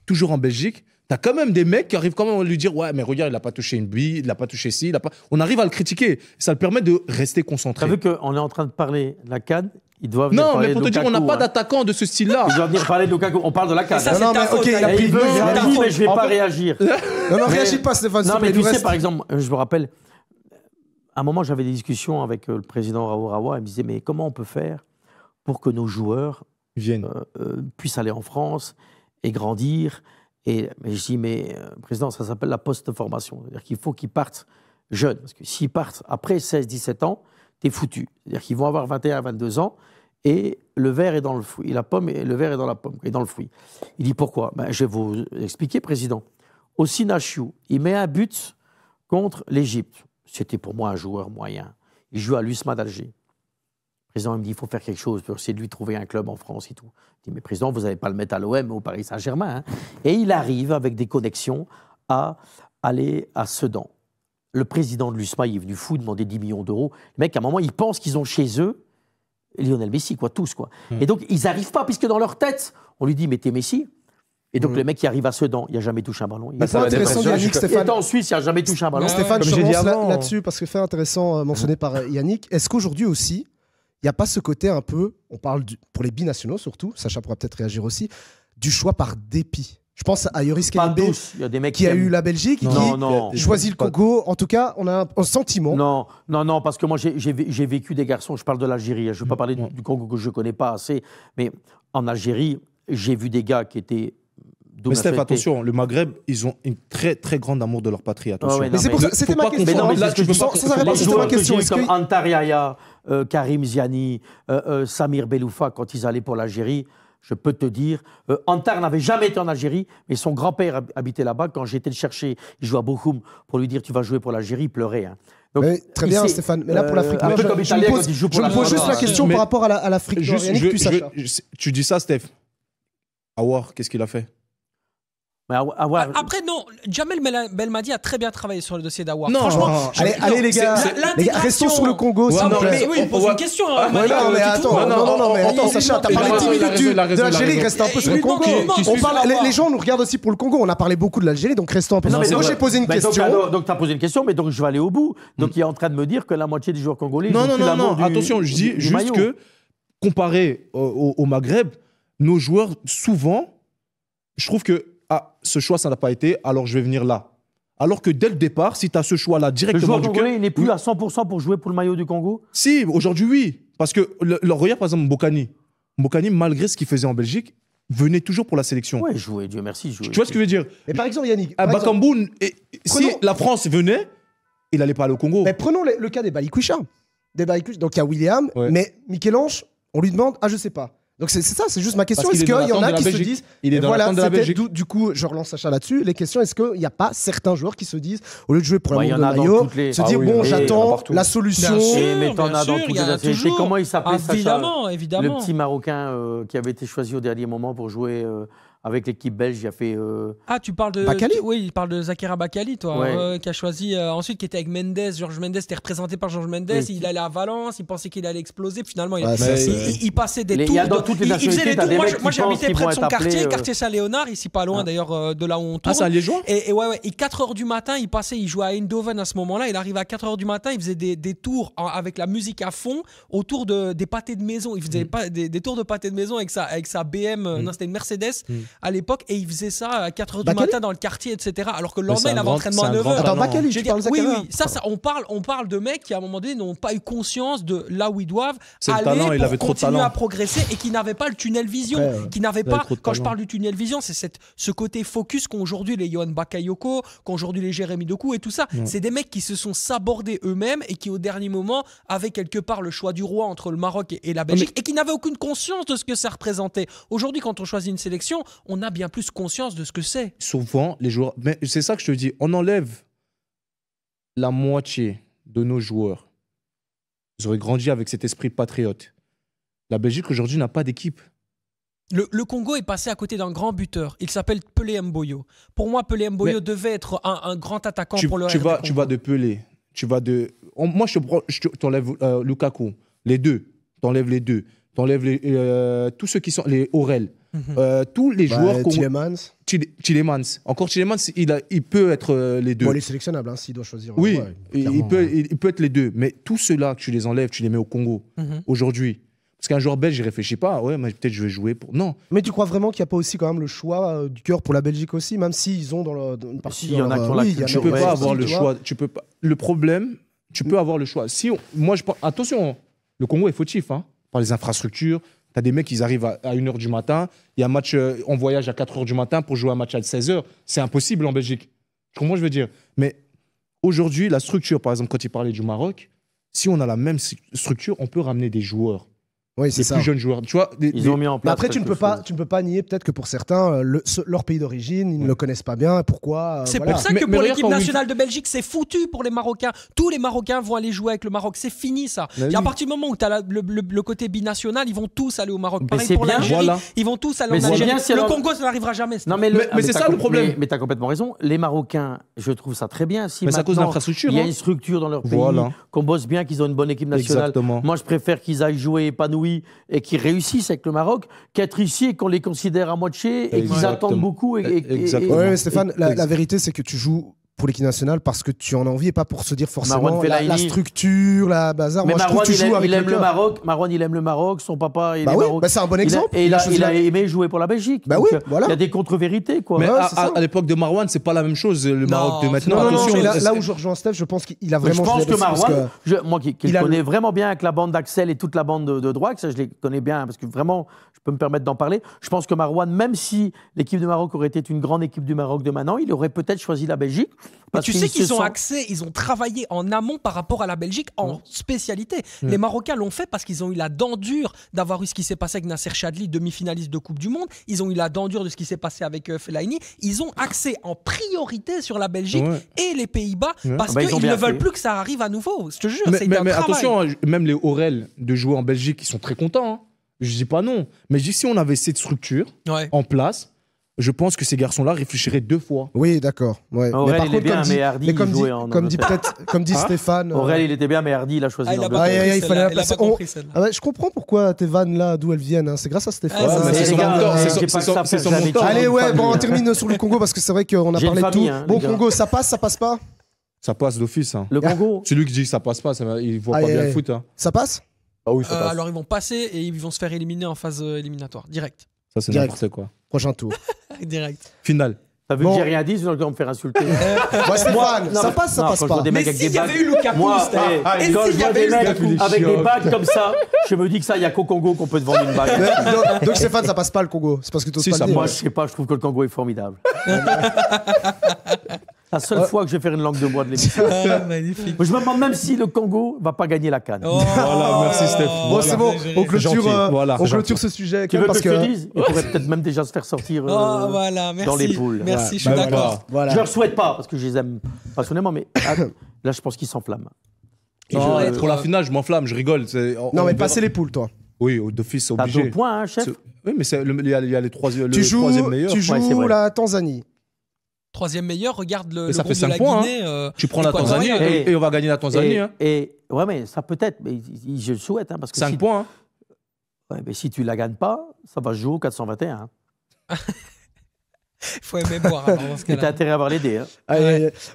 Toujours en Belgique. T'as quand même des mecs qui arrivent quand même à lui dire ouais mais regarde il a pas touché une bille, il n'a pas touché ci, il n'a pas. On arrive à le critiquer. Ça le permet de rester concentré. T'as vu qu'on est en train de parler de la Cannes doivent non, mais pour te dire, on n'a pas hein. d'attaquant de ce style-là. Ils doivent venir parler de Lukaku. On parle de la case. Ça, non, mais ok, il a Mais je vais pas réagir. [LAUGHS] Non, non, réagis pas, Stéphane. Non, mais tu sais, par exemple, euh, je me rappelle, à un moment, j'avais des discussions avec euh, le président Raourawa. Il me disait, mais comment on peut faire pour que nos joueurs viennent, euh, puissent aller en France et grandir Et je dis, mais président, ça s'appelle la post-formation. C'est-à-dire qu'il faut qu'ils partent jeunes. Parce que s'ils partent après 16-17 ans, t'es foutu. C'est-à-dire qu'ils vont avoir 21 22 ans et le verre est dans le fruit, la pomme le verre est dans la pomme, et dans le fruit. Il dit pourquoi ben, Je vais vous expliquer, président. Au Sinachiou, il met un but contre l'Égypte. C'était pour moi un joueur moyen. Il joue à l'USMA d'Alger. Le président il me dit il faut faire quelque chose pour essayer de lui trouver un club en France et tout. je dit mais président, vous n'allez pas le mettre à l'OM ou au Paris Saint-Germain. Hein. Et il arrive avec des connexions à aller à Sedan le président de l'USMA, il est venu fou, demander 10 millions d'euros. Le mec, à un moment, ils pensent qu'ils ont chez eux Lionel Messi, quoi, tous, quoi. Hmm. Et donc, ils n'arrivent pas, puisque dans leur tête, on lui dit, mais t'es Messi. Et donc, hmm. le mec qui arrive à Sedan, il n'a jamais touché un ballon. Il bah, intéressant, Yannick, Stéphane. en Suisse, il n'a jamais touché un ballon. Stéphane, je hein. là-dessus, parce que c'est intéressant euh, mentionné par euh, Yannick. Est-ce qu'aujourd'hui aussi, il n'y a pas ce côté un peu, on parle pour les binationaux surtout, Sacha pourra peut-être réagir aussi, du choix par dépit je pense à Yoris Kalimbe, qui, a eu la Belgique, qui choisit le Congo. En tout cas, on a un, sentiment. Non, non, non, parce que moi, j'ai vécu des garçons. Je parle de l'Algérie. Hein. Je ne veux pas mm. parler du, Congo que je ne connais pas assez. Mais en Algérie, j'ai vu des gars qui étaient mais Steph, attention, le Maghreb, ils ont une très très grande amour de leur patrie. Attention. mais c'était ma question. Mais non, question. Que euh, Karim Ziani, euh, euh, Samir Beloufa, quand ils allaient pour l'Algérie, je peux te dire, euh, Antar n'avait jamais été en Algérie, mais son grand-père habitait là-bas. Quand j'étais le chercher, il jouait à Bochum pour lui dire Tu vas jouer pour l'Algérie, il pleurait. Hein. très bien, Stéphane. Mais là, pour l'Afrique, euh, je, me pose, juste la question par rapport à l'Afrique. tu, dis ça, Steph. Awar, qu'est-ce qu'il a fait après, non, Jamel Belmadi a très bien travaillé sur le dossier d'awa Non, Franchement, allez, allez, les gars, restons sur le Congo. Ouais, non, mais, oui, on pose une question. non, mais attends, non, mais attends, Sacha, t'as parlé 10 minutes de l'Algérie, reste un peu sur le Congo. les gens nous regardent aussi pour le Congo. On a parlé beaucoup de l'Algérie, donc restons un peu sur le Congo. Moi, j'ai posé une question. Donc, t'as posé une question, mais donc je vais aller au bout. Donc, hmm. il est en train de me dire que la moitié des joueurs congolais. Non, non, non, attention, je dis juste que comparé au Maghreb, nos joueurs, souvent, je trouve que ah, ce choix, ça n'a pas été, alors je vais venir là. Alors que dès le départ, si tu as ce choix-là directement le du il n'est plus à 100% pour jouer pour le maillot du Congo Si, aujourd'hui, oui. Parce que, le, regarde par exemple Mbokani. Mbokani, malgré ce qu'il faisait en Belgique, venait toujours pour la sélection. Ouais, jouer, Dieu merci. Jouer. Tu vois ce que je veux dire Mais par exemple, Yannick. Ah, si la France venait, il n'allait pas aller au Congo. Mais prenons le, cas des Balikwisha. Des Donc il y a William, mais Michel-Ange, on lui demande, ah, je sais pas. Donc c'est ça, c'est juste ma question. Est-ce qu'il y en a qui se disent Il est dans voilà, de la Belgique. Du, coup, je relance Sacha là-dessus. Les questions, est-ce qu'il n'y a pas certains joueurs qui se disent, au lieu de jouer pour le bah, monde se dire bon, j'attends la solution. Bien mais t'en as dans toutes les Comment il s'appelle Sacha Évidemment, évidemment. Le petit Marocain euh, qui avait été choisi au dernier moment pour jouer. Euh, avec l'équipe belge, il a fait. Euh, ah, tu parles de. Bakali Oui, il parle de Zakira Bakali, toi, hein, qui a choisi. Euh, ensuite, qui était avec Mendes. Georges Mendes était représenté par Georges Mendes. Il allait à Valence, il pensait qu'il allait exploser. finalement, il, il, passait des tours. il, faisait des tours. Moi, j'habitais près de son quartier, quartier euh. Saint-Léonard, ici pas loin ah. d'ailleurs de là où on ah, tourne. Ah, et, et, ouais, 4 h du matin, il passait, il jouait à Eindhoven à ce moment-là. Il arrivait à 4 h du matin, il faisait des, tours avec la musique à fond autour des pâtés de maison. Il faisait mm. des, tours de pâtés de maison avec sa, avec sa BM. Mm. Non, c'était une Mercedes. Mm à l'époque et il faisait ça à 4h du matin dans le quartier, etc. Alors que le lendemain, il avait entraînement à 9h. je Oui, oui, ça, ça on, parle, on parle de mecs qui, à un moment donné, n'ont pas eu conscience de là où ils doivent aller pour continuer à progresser et qui n'avaient pas le tunnel vision. qui n'avaient pas, quand je parle du tunnel vision, c'est ce côté focus qu'ont aujourd'hui les Johan Bakayoko, qu'ont aujourd'hui les Jérémy Doku et tout ça. C'est des mecs qui se sont sabordés eux-mêmes et qui, au dernier moment, avaient quelque part le choix du roi entre le Maroc et, la Belgique et qui n'avaient aucune conscience de ce que ça représentait. Aujourd'hui, quand on choisit une sélection, on a bien plus conscience de ce que c'est. Souvent, les joueurs. Mais c'est ça que je te dis. On enlève la moitié de nos joueurs. Ils auraient grandi avec cet esprit patriote. La Belgique aujourd'hui n'a pas d'équipe. Le, Congo est passé à côté d'un grand buteur. Il s'appelle Pelé Mboyo. Pour moi, Pelé Mboyo devait être un, grand attaquant pour le tu vas, Tu vas de Pelé. Tu vas de. moi, je, t'enlève euh, Lukaku. Les deux. T'enlèves les deux. T'enlèves euh, tous ceux qui sont. Les Aurel. Mhm. Euh, tous les bah, joueurs qu'on. Tillemans. Encore Tillemans, il, il peut être euh, les deux. il est sélectionnable, hein, s'il doit choisir. Oui, il, peut, il peut être les deux. Mais tous ceux-là, tu les enlèves, tu les mets au Congo mhm. aujourd'hui. Parce qu'un joueur belge, il réfléchit pas. Ouais, mais peut-être je vais jouer pour. Non. Mais tu crois vraiment qu'il n'y a pas aussi quand même le choix euh, du cœur pour la Belgique aussi, même s'ils ont dans, le, une partie. Il y en a qui ont la Tu peux pas avoir le choix. Tu peux pas. Le problème, tu peux avoir le choix. Si moi, je attention, le Congo est fautif hein, par les infrastructures, T'as des mecs, qui arrivent à, 1h du matin, il y a un match, on euh, voyage à 4h du matin pour jouer un match à 16h. C'est impossible en Belgique. Tu comprends je veux dire Mais aujourd'hui, la structure, par exemple, quand il parlait du Maroc, si on a la même structure, on peut ramener des joueurs oui, c'est ça. plus jeunes joueurs. Tu vois, ils ont mis en place. Mais après, tu ne peux pas, tu ne peux pas nier peut-être que pour certains, euh, le, leur pays d'origine, ils ne le connaissent pas bien. Pourquoi euh, C'est pour ça que pour l'équipe nationale de Belgique, c'est foutu pour les Marocains. Tous les Marocains vont aller jouer avec le Maroc. C'est fini ça. Et à partir du moment où tu as le, côté binational, ils vont tous aller au Maroc. Mais Pareil c'est pour bien, l'Algérie, ils vont tous aller en Algérie. le Congo, ça n'arrivera jamais. Non, mais, ah, c'est ça le problème. Mais tu as complètement raison. Les Marocains, je trouve ça très bien. Si à cause de Il y a hein. une structure dans leur pays, qu'on bosse bien, qu'ils ont une bonne équipe nationale. Moi, je préfère qu'ils aillent jouer épanouis et qui réussissent avec le Maroc, qu'être ici et qu'on les considère à moitié et qu'ils attendent beaucoup. Et, et, Stéphane, la vérité, c'est que tu joues pour l'équipe nationale parce que tu en as envie et pas pour se dire forcément la, structure, la bazar. Mais Marouane, il, aime, le, Maroc. Marouane, il aime le Maroc. Son papa, il bah Maroc. Bah c'est un bon exemple. et il, a, aimé jouer pour la Belgique. Bah euh, il y a des contre-vérités. Quoi. Mais à, l'époque de Marouane, c'est pas la même chose, le Maroc de maintenant. Non, là, où je rejoins Steph, je pense qu'il a vraiment. Je pense que Marouane, moi qui, le connais vraiment bien avec la bande d'Axel et toute la bande de, droite, ça je les connais bien parce que vraiment, je peux me permettre d'en parler. Je pense que Marouane, même si l'équipe de Maroc aurait été une grande équipe du Maroc de maintenant, il aurait peut-être choisi la Belgique tu sais qu'ils ont accès, ils ont travaillé en amont par rapport à la Belgique en spécialité. Les Marocains l'ont fait parce qu'ils ont eu la dent dure d'avoir eu ce qui s'est passé avec Nasser Chadli, demi-finaliste de Coupe du Monde. Ils ont eu la dent dure de ce qui s'est passé avec euh, Fellaini. Ils ont accès en priorité sur la Belgique et les Pays-Bas parce ah bah, qu'ils ne veulent plus que ça arrive à nouveau. Je te jure, c'est un mais attention, hein, même les Aurel de jouer en Belgique, ils sont très contents. Hein. Je dis pas non, mais je si on avait cette structure en place je pense que ces garçons-là réfléchiraient deux fois. Oui, d'accord. Ouais. mais bien, comme dit, comme, dit, comme hein dit Stéphane. Euh, Aurel, il était bien, mais Hardy, il a choisi. Ah, il il fallait la placer. Ah je comprends pourquoi tes vannes là, d'où elles viennent. Hein. C'est grâce à Stéphane. Ah, c'est son Allez, ouais, on termine sur le Congo parce que c'est vrai qu'on a parlé de tout. Hein, bon, Congo, ça passe, ça passe pas Ça passe d'office. Le Congo [LAUGHS] c'est lui qui dit que ça passe pas, il voit pas bien le foot. Ça ah euh, passe Alors, ils vont passer et ils vont se faire éliminer en phase euh, éliminatoire, direct. Ça, c'est n'importe quoi. Prochain tour. [LAUGHS] Direct. Finale. Ça veut Bon. dire rien dit, sinon je me faire insulter. Moi, [LAUGHS] Stéphane, ça passe, ça passe pas. Mais eh, eh, s'il y avait eu Lucas Pouce, et s'il y avait des Lucas mecs avec des bagues comme ça, je me dis que ça, il n'y a qu'au Congo qu'on peut te vendre une bague. donc, Stéphane, ça passe pas le Congo. C'est parce que tu pas ça le dire. Moi, je sais pas, je trouve que le Congo est formidable. [LAUGHS] La seule fois que je vais faire une langue de bois de l'émission. Ah, magnifique. Je me demande même si le Congo ne va pas gagner la canne. Oh, [LAUGHS] voilà, merci oh, Steph. Bon, oh, c'est bon, on clôture, on clôture ce sujet. Tu veux parce que, que je dise Il pourrait peut-être même déjà se faire sortir euh, dans les poules. Merci, je suis bah, d'accord. Voilà. Je leur souhaite pas parce que je les aime passionnément, mais ah, [COUGHS] là, je pense qu'ils s'enflamment. pour la finale, je m'enflamme, je rigole. non, mais passez les poules, toi. Oui, d'office, obligé. T'as deux points, hein, chef Oui, mais il y, a les trois, le tu joues, troisième meilleur. Tu joues la Tanzanie, troisième meilleur. Regarde le, ça groupe fait de la points, hein. euh, tu prends la Tanzanie et, on va gagner la Tanzanie. Et, hein. ouais, mais ça peut-être, mais je le souhaite. Hein, parce que 5 points. Hein. Ouais, mais si tu la gagnes pas, ça va jouer au 421. Il [LAUGHS] faut aimer boire. [LAUGHS] as intérêt à avoir les ah,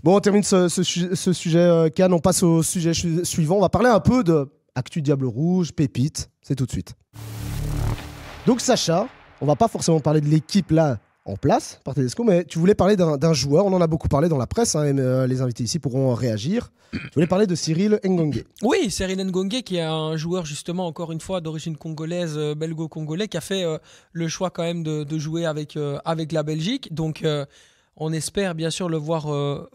Bon, on termine ce, sujet euh, On passe au sujet suivant. On va parler un peu de Actu Diable Rouge, Pépite. C'est tout de suite. Donc, Sacha, on va pas forcément parler de l'équipe là en place par Tedesco, mais tu voulais parler d'un joueur, on en a beaucoup parlé dans la presse, hein, euh, les invités ici pourront réagir. Tu voulais parler de Cyril Ngongue. Oui, Cyril Ngongue qui est un joueur justement encore une fois d'origine congolaise, euh, belgo-congolais, qui a fait euh, le choix quand même de, jouer avec, avec la Belgique. Donc on espère bien sûr le voir, euh,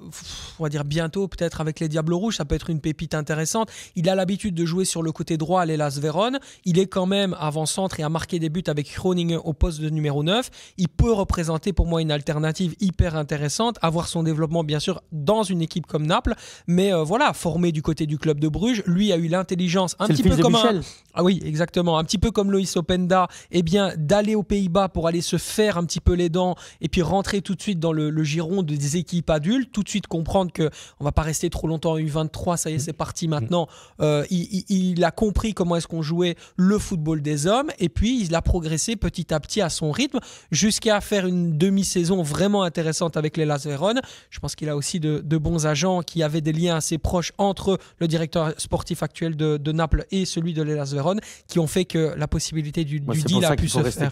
on va dire bientôt, peut-être avec les Diables Rouges, ça peut être une pépite intéressante. Il a l'habitude de jouer sur le côté droit à l'Elas Vérone. Il est quand même avant-centre et a marqué des buts avec Groningen au poste de numéro 9. Il peut représenter pour moi une alternative hyper intéressante, avoir son développement bien sûr dans une équipe comme Naples. Mais euh, voilà, formé du côté du club de Bruges, lui a eu l'intelligence un petit peu comme Ah oui, exactement, un petit peu comme Loïs Openda, eh bien d'aller aux Pays-Bas pour aller se faire un petit peu les dents et puis rentrer tout de suite dans le le, giron des équipes adultes, tout de suite comprendre que on va pas rester trop longtemps en U23, ça y est, mm. c'est parti mm. maintenant. Euh, il, a compris comment est-ce qu'on jouait le football des hommes, et puis il a progressé petit à petit à son rythme, jusqu'à faire une demi-saison vraiment intéressante avec les Lazerones. Je pense qu'il a aussi de, bons agents qui avaient des liens assez proches entre le directeur sportif actuel de, Naples et celui de les Vérone, qui ont fait que la possibilité du, deal a pu se faire.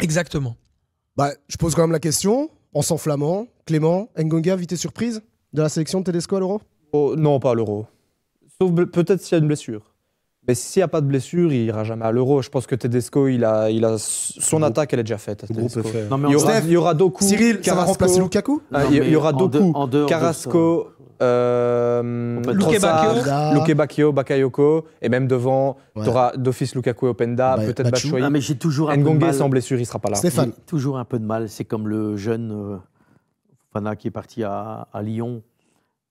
Exactement. Bah, je pose quand même la question. En s'enflammant, Clément, Ngonga, vite surprise de la sélection de Tedesco à l'Euro oh, Non, pas à l'Euro. Sauf peut-être s'il y a une blessure. Mais s'il n'y a pas de blessure, il ira jamais à l'euro. Je pense que Tedesco, il a, il a son attaque, elle est déjà faite. il, y aura, deux il Cyril, va remplacer Lukaku ah, Il y, aura deux, euh, Luke Bakio, Bakayoko, et même devant, tu auras d'office Lukaku et Openda, peut-être Batshuayi. Ah, mais j'ai toujours un peu de mal. sans blessure, il sera pas là. Stéphane. Toujours un peu de mal. C'est comme le jeune euh, Fana qui est parti à, Lyon,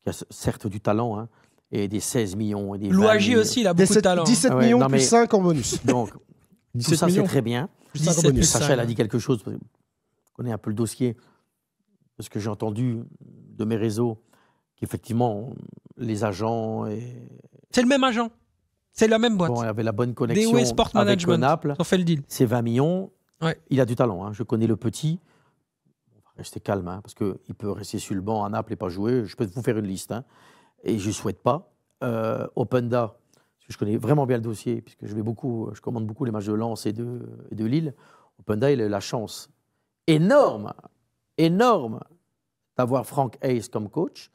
qui a certes du talent, hein, et des 16 millions. Et des aussi, il a beaucoup 17, de talent. 17 hein. millions plus 5 en bonus. [LAUGHS] Donc, tout ça, c'est très bien. Sachel Sacha, a dit quelque chose, on connais un peu le dossier, parce que j'ai entendu de mes réseaux effectivement, les agents. C'est le même agent. C'est la même boîte. il avait la bonne connexion avec Naples. On fait le deal. C'est 20 millions. Il a du talent. Hein. Je connais le petit. On calme, hein, parce qu'il peut rester sur le banc à Naples et pas jouer. Je peux vous faire une liste. Hein. Et je ne souhaite pas. Euh, Openda, parce que je connais vraiment bien le dossier, puisque je, vais beaucoup, je commande beaucoup les matchs de Lens et de, et de Lille. Openda, il a la chance énorme, énorme d'avoir Frank Hayes comme coach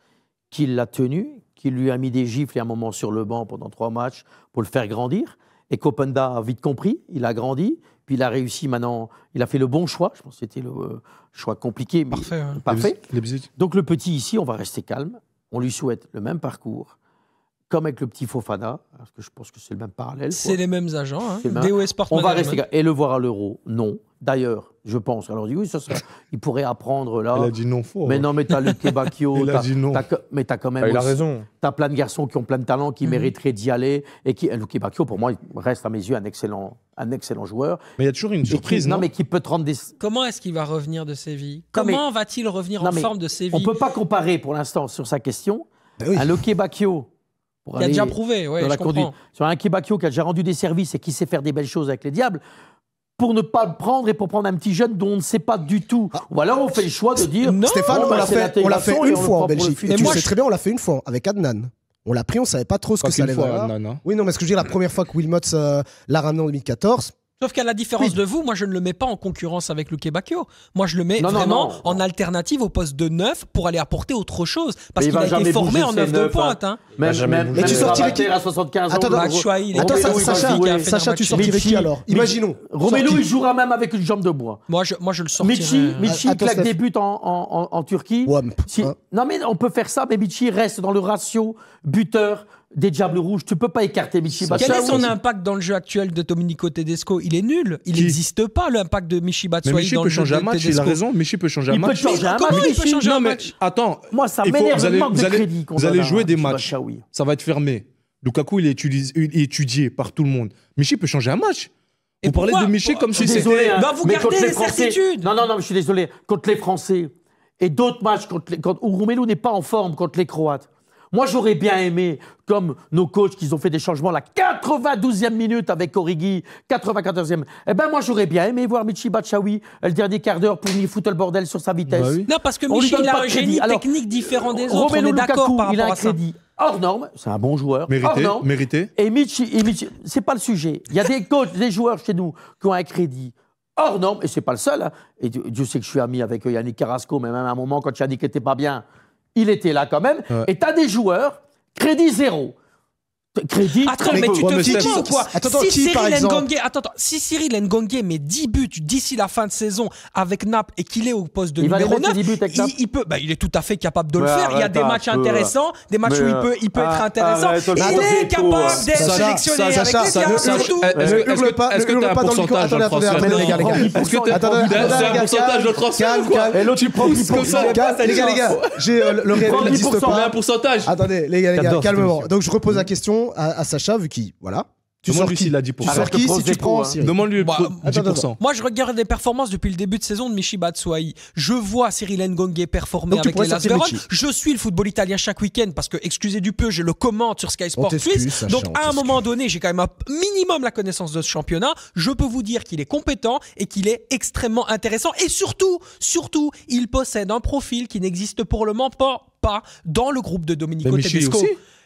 qui l'a tenu, qui lui a mis des gifles et un moment sur le banc pendant trois matchs pour le faire grandir. Et Copenda a vite compris, il a grandi, puis il a réussi maintenant, il a fait le bon choix, je pense que c'était le euh, choix compliqué, mais parfait. Hein. Donc le petit ici, on va rester calme, on lui souhaite le même parcours, comme avec le petit Fofana, parce que je pense que c'est le même parallèle. C'est les mêmes agents, hein. on va rester Et le voir à l'euro, non. D'ailleurs, je pense. Alors, je dis oui, il pourrait apprendre là. Il a dit non faux. Mais hein. non, mais t'as Luc Bacchio. [LAUGHS] il a dit non. mais t'as quand même. Ah, il a raison. T'as plein de garçons qui ont plein de talents, qui mhm. mériteraient d'y aller. Et qui, Luc pour moi, reste à mes yeux un excellent, un excellent joueur. Mais il y a toujours une surprise, non, mais qui peut te rendre des. Comment est-ce qu'il va revenir de Séville Comment va-t-il revenir en forme de Séville On peut pas comparer pour l'instant sur sa question un ben Luc a déjà prouvé, oui, Sur un Bacchio qui a déjà rendu des services et qui sait faire des belles choses avec les diables pour ne pas le prendre et pour prendre un petit jeune dont on ne sait pas du tout. Ah. Ou alors on fait le choix de dire Stéphane, oh, bah, on l'a fait, une fois en Belgique. Et tu sais très bien, on l'a fait une fois avec Adnan. On l'a pris, on savait pas trop ce que ça allait Oui, non, mais ce que je veux la première fois que Wilmot euh, l'a ramené en 2014, Sauf qu'à la différence de vous, moi je ne le mets pas en concurrence avec le Bacchio. Moi je le mets vraiment en alternative au poste de 9 pour aller apporter autre chose. Parce qu'il a été formé en 9 de hein. pointe. Hein. tu sortirais qui à 75 ans Attends, Attends Sacha, Sacha, tu sortirais qui alors Imaginons. Romelu, il jouera même avec une jambe de bois. Moi je, moi, je le sortirais. Michi, Michi claque des buts en, en, Turquie. Hein. Non mais on peut faire ça, mais Michi reste dans le ratio buteur des Diables Rouges. Tu peux pas écarter Michy Quel est son impact dans le jeu actuel de Domenico Tedesco Il est nul. Il n'existe pas l'impact de Michy Batshuayi dans le changer jeu de un match, raison. Michy peut changer il un peut match. Changer match. il peut changer un match Attends. Moi, ça m'énerve. Vous allez, vous vous allez jouer des matchs. Ça va être fermé. Lukaku, il est, il est étudié par tout le monde. Michy peut changer un match. vous parlez de Michy comme si c'était... Désolé, hein, vous gardez les, certitudes Non, non, non, je suis désolé. Contre les Français et d'autres matchs, contre quand n'est pas en forme contre les Croates, moi, j'aurais bien aimé, comme nos coachs qui ont fait des changements la 92e minute avec Origi, 94e. Eh ben, moi, j'aurais bien aimé voir Michi Bachaoui le dernier quart d'heure pour lui foutre le bordel sur sa vitesse. Bah non, parce que Michi, il a un génie technique différent des autres. on est d'accord par il a un crédit hors norme. C'est un bon joueur. Mérité. Hors Mérité. Et Michi, c'est pas le sujet. Il y a des coachs, des joueurs chez nous qui ont un crédit hors norme, et c'est pas le seul. Hein. Et Dieu sait que je suis ami avec euh, Yannick Carrasco, mais même à un moment, quand Yannick était pas bien, il était là quand même. Et tu as des joueurs, crédit zéro, Crédit. Attends, mais, tu te fiches ou quoi attends, si, qui, Cyril par Ngongé, attends, attends, si Cyril Ngongue met 10 buts d'ici la fin de saison avec Naples et qu'il est au poste de il numéro 9, il, il, peut, bah, il est tout à fait capable de ouais, le bah, faire. Il y a des matchs intéressants, hein. des matchs où il peut, il peut euh, être ah, intéressant. Ah, il est capable d'être sélectionné ça, ça, ça, Est-ce que tu t'as un pourcentage de transfert Est-ce que t'as un pourcentage de transfert Et l'autre, tu prends 10%. Les gars, les gars, j'ai euh, le réel n'existe pas. un pourcentage. Attendez, les gars, les gars, calmement. Donc je repose la question à, Sacha, vu qu'il. Voilà. Tu sors qui a 10%. Tu sors qui si tu prends hein. Demande-lui bah, Moi, je regarde des performances depuis le début de saison de Michi Batshuayi. Je vois Cyril Ngongue performer avec les Je suis le football italien chaque week-end parce que, excusez du peu, je le commente sur Sky Sports Suisse. Donc, à un moment donné, j'ai quand même un minimum la connaissance de ce championnat. Je peux vous dire qu'il est compétent et qu'il est extrêmement intéressant. Et surtout, surtout, il possède un profil qui n'existe pour le moment pas, dans le groupe de Domenico Tedesco.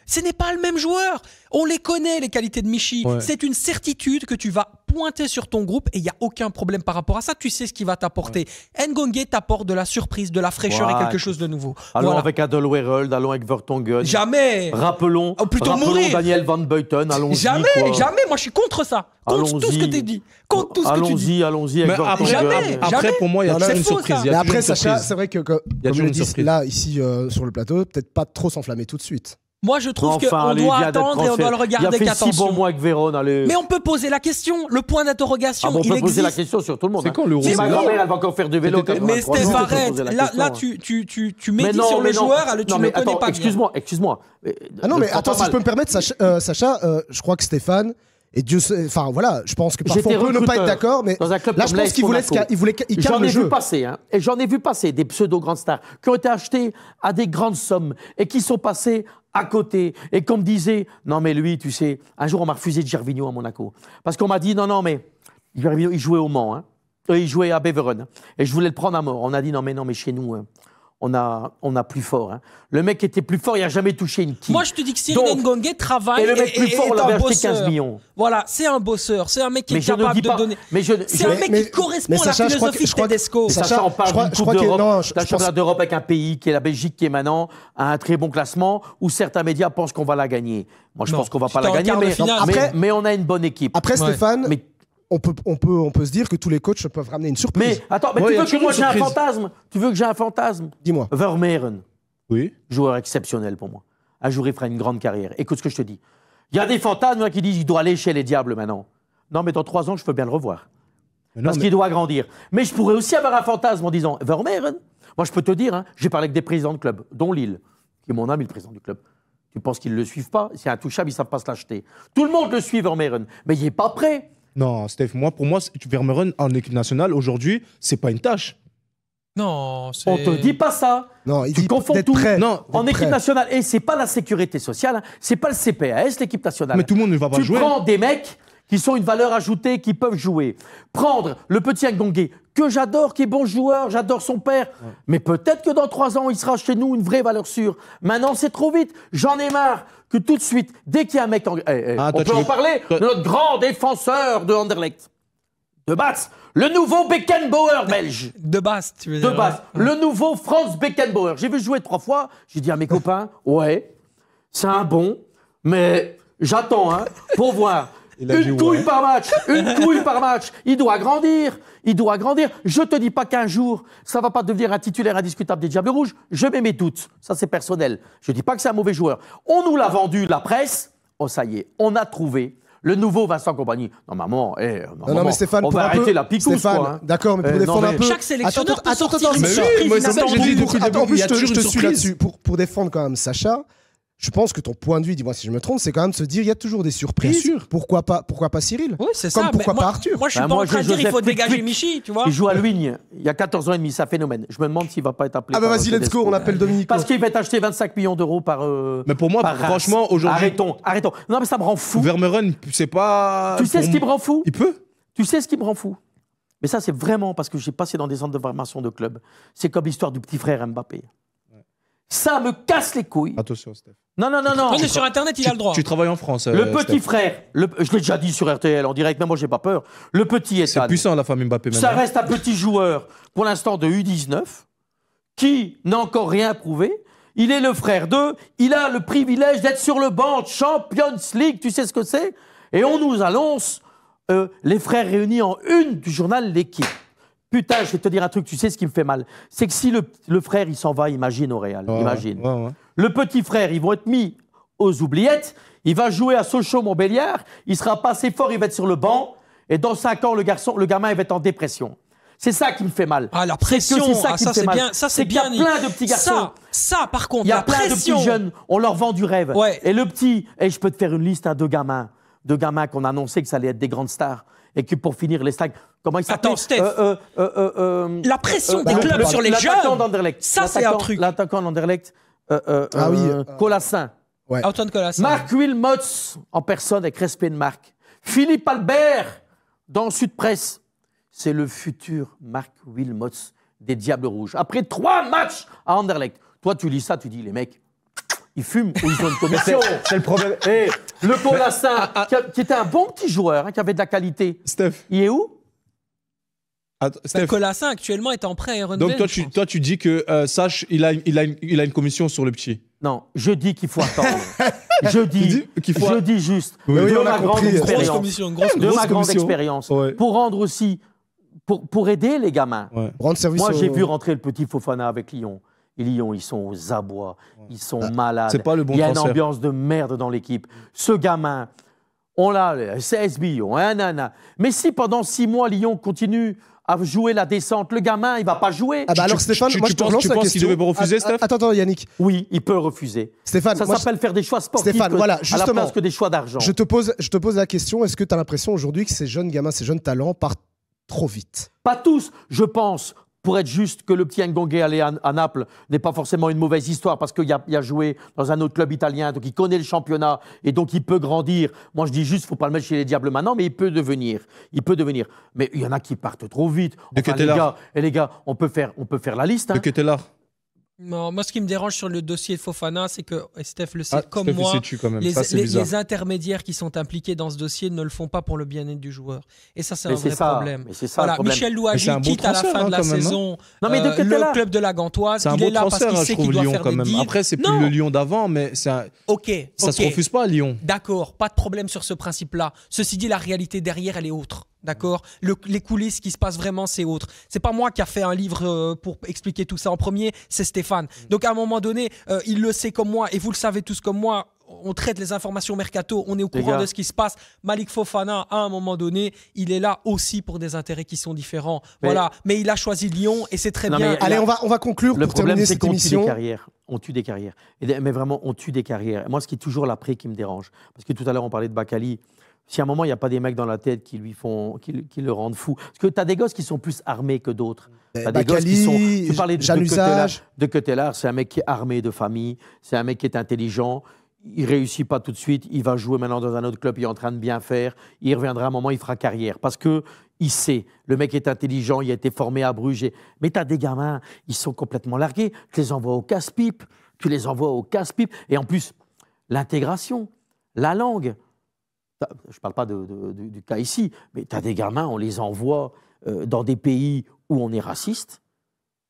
Ce n'est pas le même joueur. On les connaît, les qualités de Michi. C'est une certitude que tu vas pointer sur ton groupe et il n'y a aucun problème par rapport à ça. Tu sais ce qui va t'apporter. Ouais. Ngongue t'apporte de la surprise, de la fraîcheur et quelque chose de nouveau. Allons avec Adol allons avec Vertonghen. Jamais Rappelons, oh, plutôt Daniel Van Beuten, allons-y. Jamais, jamais, moi je suis contre ça. Contre tout ce que tu dis. Contre tout ce que tu dis. Allons-y, allons-y. Avec après, jamais, après, pour moi, il y a une surprise. après, Sacha, c'est vrai que, comme je le dis, là, ici, euh, sur le plateau, peut-être pas trop s'enflammer tout de suite. Moi, je trouve enfin, qu'on doit attendre et on doit le regarder Il a Mais on peut poser la question. Le point d'interrogation, ah il existe. On peut poser la question sur tout le monde. C'est hein. le quand l'euro Ma grand-mère, elle encore faire du vélo. Mais Steph, arrête. Là, là, hein. tu, tu, tu, tu médis sur le non. joueur, tu attends, connais pas. Excuse-moi, excuse-moi. Euh, ah non, euh, mais attends, si je peux me permettre, Sacha, euh, je crois que Stéphane. Et Dieu sait, enfin voilà, je pense que parfois on peut ne pas être d'accord, mais là je pense qu'il voulait, il voulait, il le jeu. J'en ai vu passer, hein, et j'en ai vu passer des pseudo grandes stars qui ont été achetées à des grandes sommes et qui sont passées à côté. Et comme disait, non mais lui, tu sais, un jour on m'a refusé de Gervigno à Monaco. Parce qu'on m'a dit, non, non, mais Gervigno, il jouait au Mans, hein. Euh, il jouait à Beveron, Et je voulais le prendre à mort. On a dit, non mais non, mais chez nous, hein on a, on a plus fort. Hein. Le mec était plus fort, il n'a jamais touché une quille. Moi, je te dis que Cyril Donc, travaille. Et le mec plus fort, on l'a acheté 15 millions. Voilà, c'est un bosseur. C'est un mec qui est capable de donner. Mais je, c'est un mec qui correspond à la philosophie de Tedesco. Sacha, on parle d'une Coupe d'Europe, La championnat d'Europe avec un pays qui est la Belgique, qui est maintenant à un très bon classement, où certains médias pensent qu'on va la gagner. Moi, je pense qu'on va pas la gagner, mais, on a une bonne équipe. Après, Stéphane on peut, on, peut, on peut se dire que tous les coachs peuvent ramener une surprise. Mais attends, tu veux que moi j'ai un fantasme Tu veux que j'ai un fantasme Dis-moi. Vermeeren. Oui. Joueur exceptionnel pour moi. Un jour, il fera une grande carrière. Écoute ce que je te dis. Il y a des fantasmes qui disent qu'il doit aller chez les diables maintenant. Non, mais dans trois ans, je peux bien le revoir. parce qu'il doit grandir. Mais je pourrais aussi avoir un fantasme en disant Vermeeren. Moi, je peux te dire, hein, j'ai parlé avec des présidents de club, dont Lille, qui est mon ami, le président du club. Tu penses qu'ils ne le suivent pas C'est un intouchable, ils ne savent pas se l'acheter. Tout le monde le suit, Vermeeren. Mais il n'est pas prêt. Non, Steph, moi, pour moi, run en équipe nationale, aujourd'hui, c'est pas une tâche. Non, on te dit pas ça. Non, il tu confonds tout. non, en équipe nationale et c'est pas la sécurité sociale, hein. c'est pas le CPAS l'équipe nationale. Mais tout le monde ne va pas jouer. Tu prends des mecs qui sont une valeur ajoutée, qui peuvent jouer. Prendre le petit Agdongué, que j'adore, qui est bon joueur, j'adore son père, mais peut-être que dans trois ans, il sera chez nous une vraie valeur sûre. Maintenant, c'est trop vite. J'en ai marre que tout de suite, dès qu'il y a un mec... Eh, eh, ah, on peut en parler de notre grand défenseur de Anderlecht. De Bast, le nouveau Beckenbauer belge. De Bast, tu veux dire. De Bast, le nouveau Franz Beckenbauer. J'ai vu jouer trois fois, j'ai dit à mes [LAUGHS] copains, ouais, c'est un bon, mais j'attends hein, pour voir. Une couille par match, une couille par match. Il doit grandir, il doit grandir. Je te dis pas qu'un jour ça va pas devenir un titulaire indiscutable des Diables Rouges. Je mets mes doutes, ça c'est personnel. Je dis pas que c'est un mauvais joueur. On nous l'a vendu, la presse. Oh ça y est, on a trouvé le nouveau Vincent Compagnie. Non, maman, eh, non, non, mais Stéphane, on va arrêter la pique Stéphane, hein. d'accord, mais pour eh, défendre un peu... Chaque sélectionneur attends, peut une je te suis là-dessus. Pour, pour défendre quand même Sacha, je pense que ton point de vue, dis-moi si je me trompe, c'est quand même de se dire il y a toujours des surprises. Bien sûr. Pourquoi pas, pourquoi pas Cyril Oui, c'est ça. pourquoi pas Arthur Moi, je suis bah, pas en il faut dégager Michi, tu vois. Il joue à l'Uigne. il y a 14 ans et demi, ça phénomène. Je me demande s'il va pas être appelé. Ah, bah vas-y, euh, let's go, on appelle Dominique. Parce qu'il va être acheté 25 millions d'euros par. Euh, mais pour moi, franchement, aujourd'hui. Arrêtons, arrêtons. Non, mais ça me rend fou. Vermeuren, c'est pas. Tu sais ce qui me rend fou Il peut Tu sais ce qui me rend fou Mais ça, c'est vraiment parce que j'ai passé dans des centres de formation de club C'est comme l'histoire du petit frère Mbappé. Ça me casse les couilles. Attention, Steph. Non, non, non, non. On est sur Internet, il a le droit. Tu, travailles en France. Euh, le petit frère, je l'ai déjà dit sur RTL en direct, mais moi, j'ai pas peur. Le petit est C'est puissant, la famille Mbappé, Ça reste un petit joueur, pour l'instant, de U19, qui n'a encore rien prouvé. Il est le frère d'eux. Il a le privilège d'être sur le banc de Champions League. Tu sais ce que c'est Et on nous annonce euh, les frères réunis en une du journal L'équipe. Putain, je vais te dire un truc, tu sais ce qui me fait mal. C'est que si le, frère, il s'en va, imagine au Real, imagine. Le petit frère, ils vont être mis aux oubliettes, il va jouer à Sochaux-Montbéliard, il sera pas assez fort, il va être sur le banc, et dans 5 ans, le, garçon, le gamin, il va être en dépression. C'est ça qui me fait mal. Ah, la pression, ça ah, c'est Bien, ça, c'est bien. Il y a plein de petits garçons. Ça, par contre, il y a plein de petits jeunes, on leur vend du rêve. Et le petit, et eh, je peux te faire une liste à hein, deux gamins, Deux gamins qu'on a annoncé que ça allait être des grandes stars et que pour finir, les stacks. Comment il s'appelle Attends, euh, euh, euh, la pression des clubs sur les jeunes. d'Anderlecht. Ça, c'est un truc. L'attaquant d'Anderlecht. ah oui. Colassin. Antoine Colassin. Marc Wilmots en personne avec respect de Marc. Philippe Albert dans Sud Presse. C'est le futur Marc Wilmots des Diables Rouges. Après trois matchs à Anderlecht. Toi, tu lis ça, tu dis, les mecs, ils fument ou ils ont une commission. C'est le problème. Eh, eh, le Colassin, ah, ah. qui, qui, était un bon petit joueur, hein, qui avait de la qualité. Steph. Il est où bah, Steph. Colassin actuellement est en prêt à Aaron Donc toi, tu, toi tu dis que euh, Sach il a, il, a une, il a une commission sur le petit. Non, je dis qu'il faut attendre. [LAUGHS] je dis, faut... je dis juste oui, de, ma, grande expérience, de ma grande expérience pour rendre aussi pour, pour aider les gamins. Ouais. Rendre service Moi, j'ai vu rentrer le petit Fofana avec Lyon. Lyon, ils sont aux abois, ils sont ah, malades. Il y a une ambiance de merde dans l'équipe. Ce gamin, on l'a, on millions, hein, nana. Mais si pendant six mois, Lyon continue à jouer la descente, le gamin, il va pas jouer. Ah bah alors Stéphane, je penses, penses qu'il devait refuser, ah, Steph Attends, Yannick. Oui, il peut refuser. Stéphane, ça s'appelle faire des choix sportifs Stéphane, voilà, justement, à la place que des choix d'argent. Je te pose, je te pose la question. Est-ce que tu as l'impression aujourd'hui que ces jeunes gamins, ces jeunes talents partent trop vite Pas tous, je pense pour être juste, que le petit Ngongé allé à, Naples n'est pas forcément une mauvaise histoire parce qu'il a, joué dans un autre club italien, donc il connaît le championnat et donc il peut grandir. Moi, je dis juste, faut pas le mettre chez les diables maintenant, mais il peut devenir. Il peut devenir. Mais il y en a qui partent trop vite. et eh, les gars, on peut faire, on peut faire la liste. Hein. là moi, ce qui me dérange sur le dossier de Fofana, c'est que, et Steph le sait ah, comme moi, Les, intermédiaires qui sont impliqués dans ce dossier ne le font pas pour le bien-être du joueur. Et ça, c'est un vrai problème. Michel Louagi quitte à la fin de hein, la hein. saison non, mais euh, le club de la Gantoise. Il est là parce qu'il hein, sait qu'il doit faire des Après, c'est plus le Lyon d'avant, mais ça ne se refuse pas à Lyon. D'accord, pas de problème sur ce principe-là. Ceci dit, la réalité derrière, elle est autre. D'accord Les coulisses, ce qui se passe vraiment, c'est autre. C'est pas moi qui a fait un livre euh, pour expliquer tout ça en premier, c'est Stéphane. Mm. Donc à un moment donné, euh, il le sait comme moi, et vous le savez tous comme moi, on traite les informations mercato, on est au courant de ce qui se passe. Malik Fofana, à un moment donné, il est là aussi pour des intérêts qui sont différents. voilà, mais il a choisi Lyon et c'est très bien. Allez, on va, on va conclure le pour problème, terminer cette Tue des carrières. On tue des carrières. mais vraiment, on tue des carrières. Moi, ce qui est toujours l'après qui me dérange, parce que tout à l'heure, on parlait de Bakali. Si à un moment, il n'y a pas des mecs dans la tête qui lui font, qui, le rendent fou. Parce que tu as des gosses qui sont plus armés que d'autres. Eh, des bah, gosses qui sont. Tu parlais de, de Ketelar. c'est un mec qui est armé de famille, c'est un mec qui est intelligent. Il réussit pas tout de suite, il va jouer maintenant dans un autre club, il est en train de bien faire. Il reviendra à un moment, il fera carrière. Parce que il sait. Le mec est intelligent, il a été formé à Bruges. Mais tu as des gamins, ils sont complètement largués. Tu les envoies au casse-pipe, tu les envoies au casse-pipe. Et en plus, l'intégration, la langue je ne parle pas du, cas ici, mais tu as des gamins, on les envoie euh, dans des pays où on est raciste.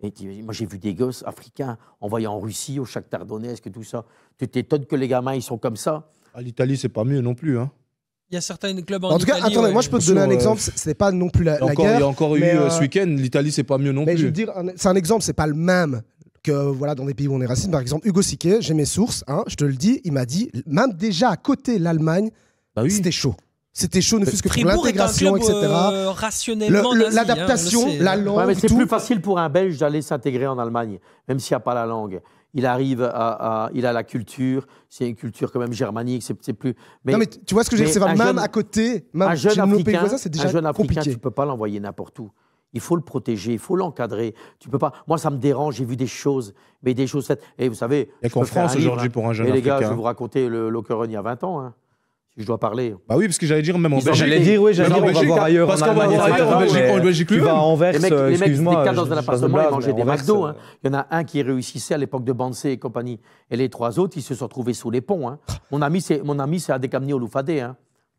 Et moi, j'ai vu des gosses africains envoyés en Russie, au Shakhtar Donetsk et tout ça. Tu t'étonnes que les gamins, ils sont comme ça. À ah, l'Italie, c'est pas mieux non plus. Hein. Il y a certains clubs en, en tout cas, attendez, moi je peux te donner un exemple. C'est pas non plus la, encore, guerre. Il y a encore eu euh, euh, ce week-end, l'Italie c'est pas mieux non plus. je veux dire, c'est un exemple, c'est pas le même que voilà dans des pays où on est raciste. Par exemple, Hugo Sique, j'ai mes sources, hein, je te le dis, il m'a dit même déjà à côté l'Allemagne, bah C'était chaud. C'était chaud, ne fût-ce que pour l'intégration, etc. Euh, rationnellement, hein, l'adaptation, hein. la langue. c'est plus facile pour un Belge d'aller s'intégrer en Allemagne, même s'il n'y a pas la langue il arrive à, il a la culture, c'est une culture quand même germanique, c'est plus. non mais tu vois ce que j'ai veux dire, c'est même à côté, même un jeune africain, ça c'est déjà un jeune tu peux pas l'envoyer n'importe où. Il faut le protéger, il faut l'encadrer. Tu peux pas. Moi, ça me dérange. J'ai vu des choses, mais des choses faites. Et vous savez, et qu'en France aujourd'hui pour un jeune et Les gars, je vais vous raconter le il y a 20 ans. Hein je dois parler. Bah oui, parce que j'allais dire même en Belgique. J'allais dire, oui, j'allais dire, on va voir hein. ailleurs. Parce qu'on va aller ailleurs en Belgique, en Belgique Tu vas hein. à Anvers, excuse-moi. Les mecs euh, dans un appartement, ils mangeaient des McDo. Hein. Il y en a un qui réussissait à l'époque de Bansé et compagnie. Et les trois autres, ils se sont retrouvés sous les ponts. Mon ami, c'est Adekamni Oloufadé.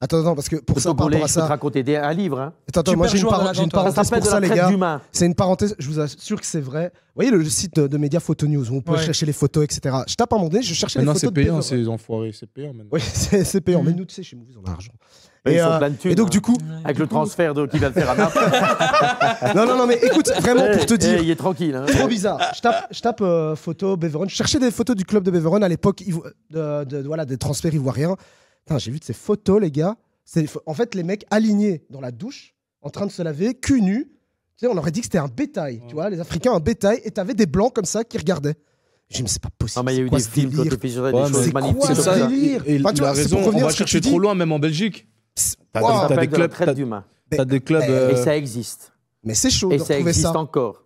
Attends, attends, parce que pour ça, par rapport à ça. Je peux te raconter un livre. Hein. Attends, attends moi j'ai une, parenthèse pour ça, les gars. C'est une parenthèse, je vous assure que c'est vrai. Vous voyez le, site de, de médias Photo News où on peut chercher les photos, etc. Je tape à un moment donné, je cherche les non, photos. Non, c'est payant, ces enfoirés, c'est payant maintenant. Oui, [LAUGHS] c'est payant, mm. mais nous, tu sais, chez nous, ils ont euh, l'argent. Et, donc, hein. du coup. Avec le transfert de qui va le faire à [LAUGHS] non, non, non, mais écoute, vraiment pour te eh, dire. Eh, il est tranquille. Hein. Trop bizarre. Je tape, euh, photo Beveron. Je cherchais des photos du club de Beveron à l'époque, de, voilà, des transferts ivoiriens j'ai vu de ces photos, les gars. C'est, en fait, les mecs alignés dans la douche, en train de se laver, cul nu. Tu sais, on aurait dit que c'était un bétail, tu vois, les Africains, un bétail. Et t'avais des blancs comme ça qui regardaient. Je me c'est pas possible. il y a eu des films qui des choses magnifiques. C'est ça. tu vois, raison, on va chercher trop loin, même en Belgique. T'as wow. des, clubs. des clubs. Et euh, ça existe. Mais c'est chaud. Et ça existe encore.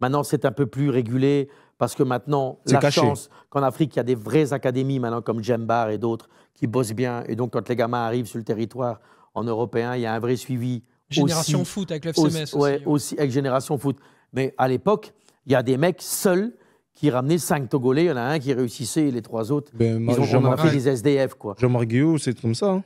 Maintenant, c'est un peu plus régulé parce que maintenant, la chance qu'en Afrique, il y a des vraies académies maintenant comme Jembar et d'autres qui bossent bien. Et donc, quand les gamins arrivent sur le territoire en européen, il y a un vrai suivi. Génération foot avec le FCMS aussi. aussi, avec Génération foot. Mais à l'époque, il y a des mecs seuls qui ramenaient cinq Togolais. Il y en a un qui réussissait et les trois autres, ben, ils ont, fait des SDF. Quoi. Jean-Marc c'est comme ça. Hein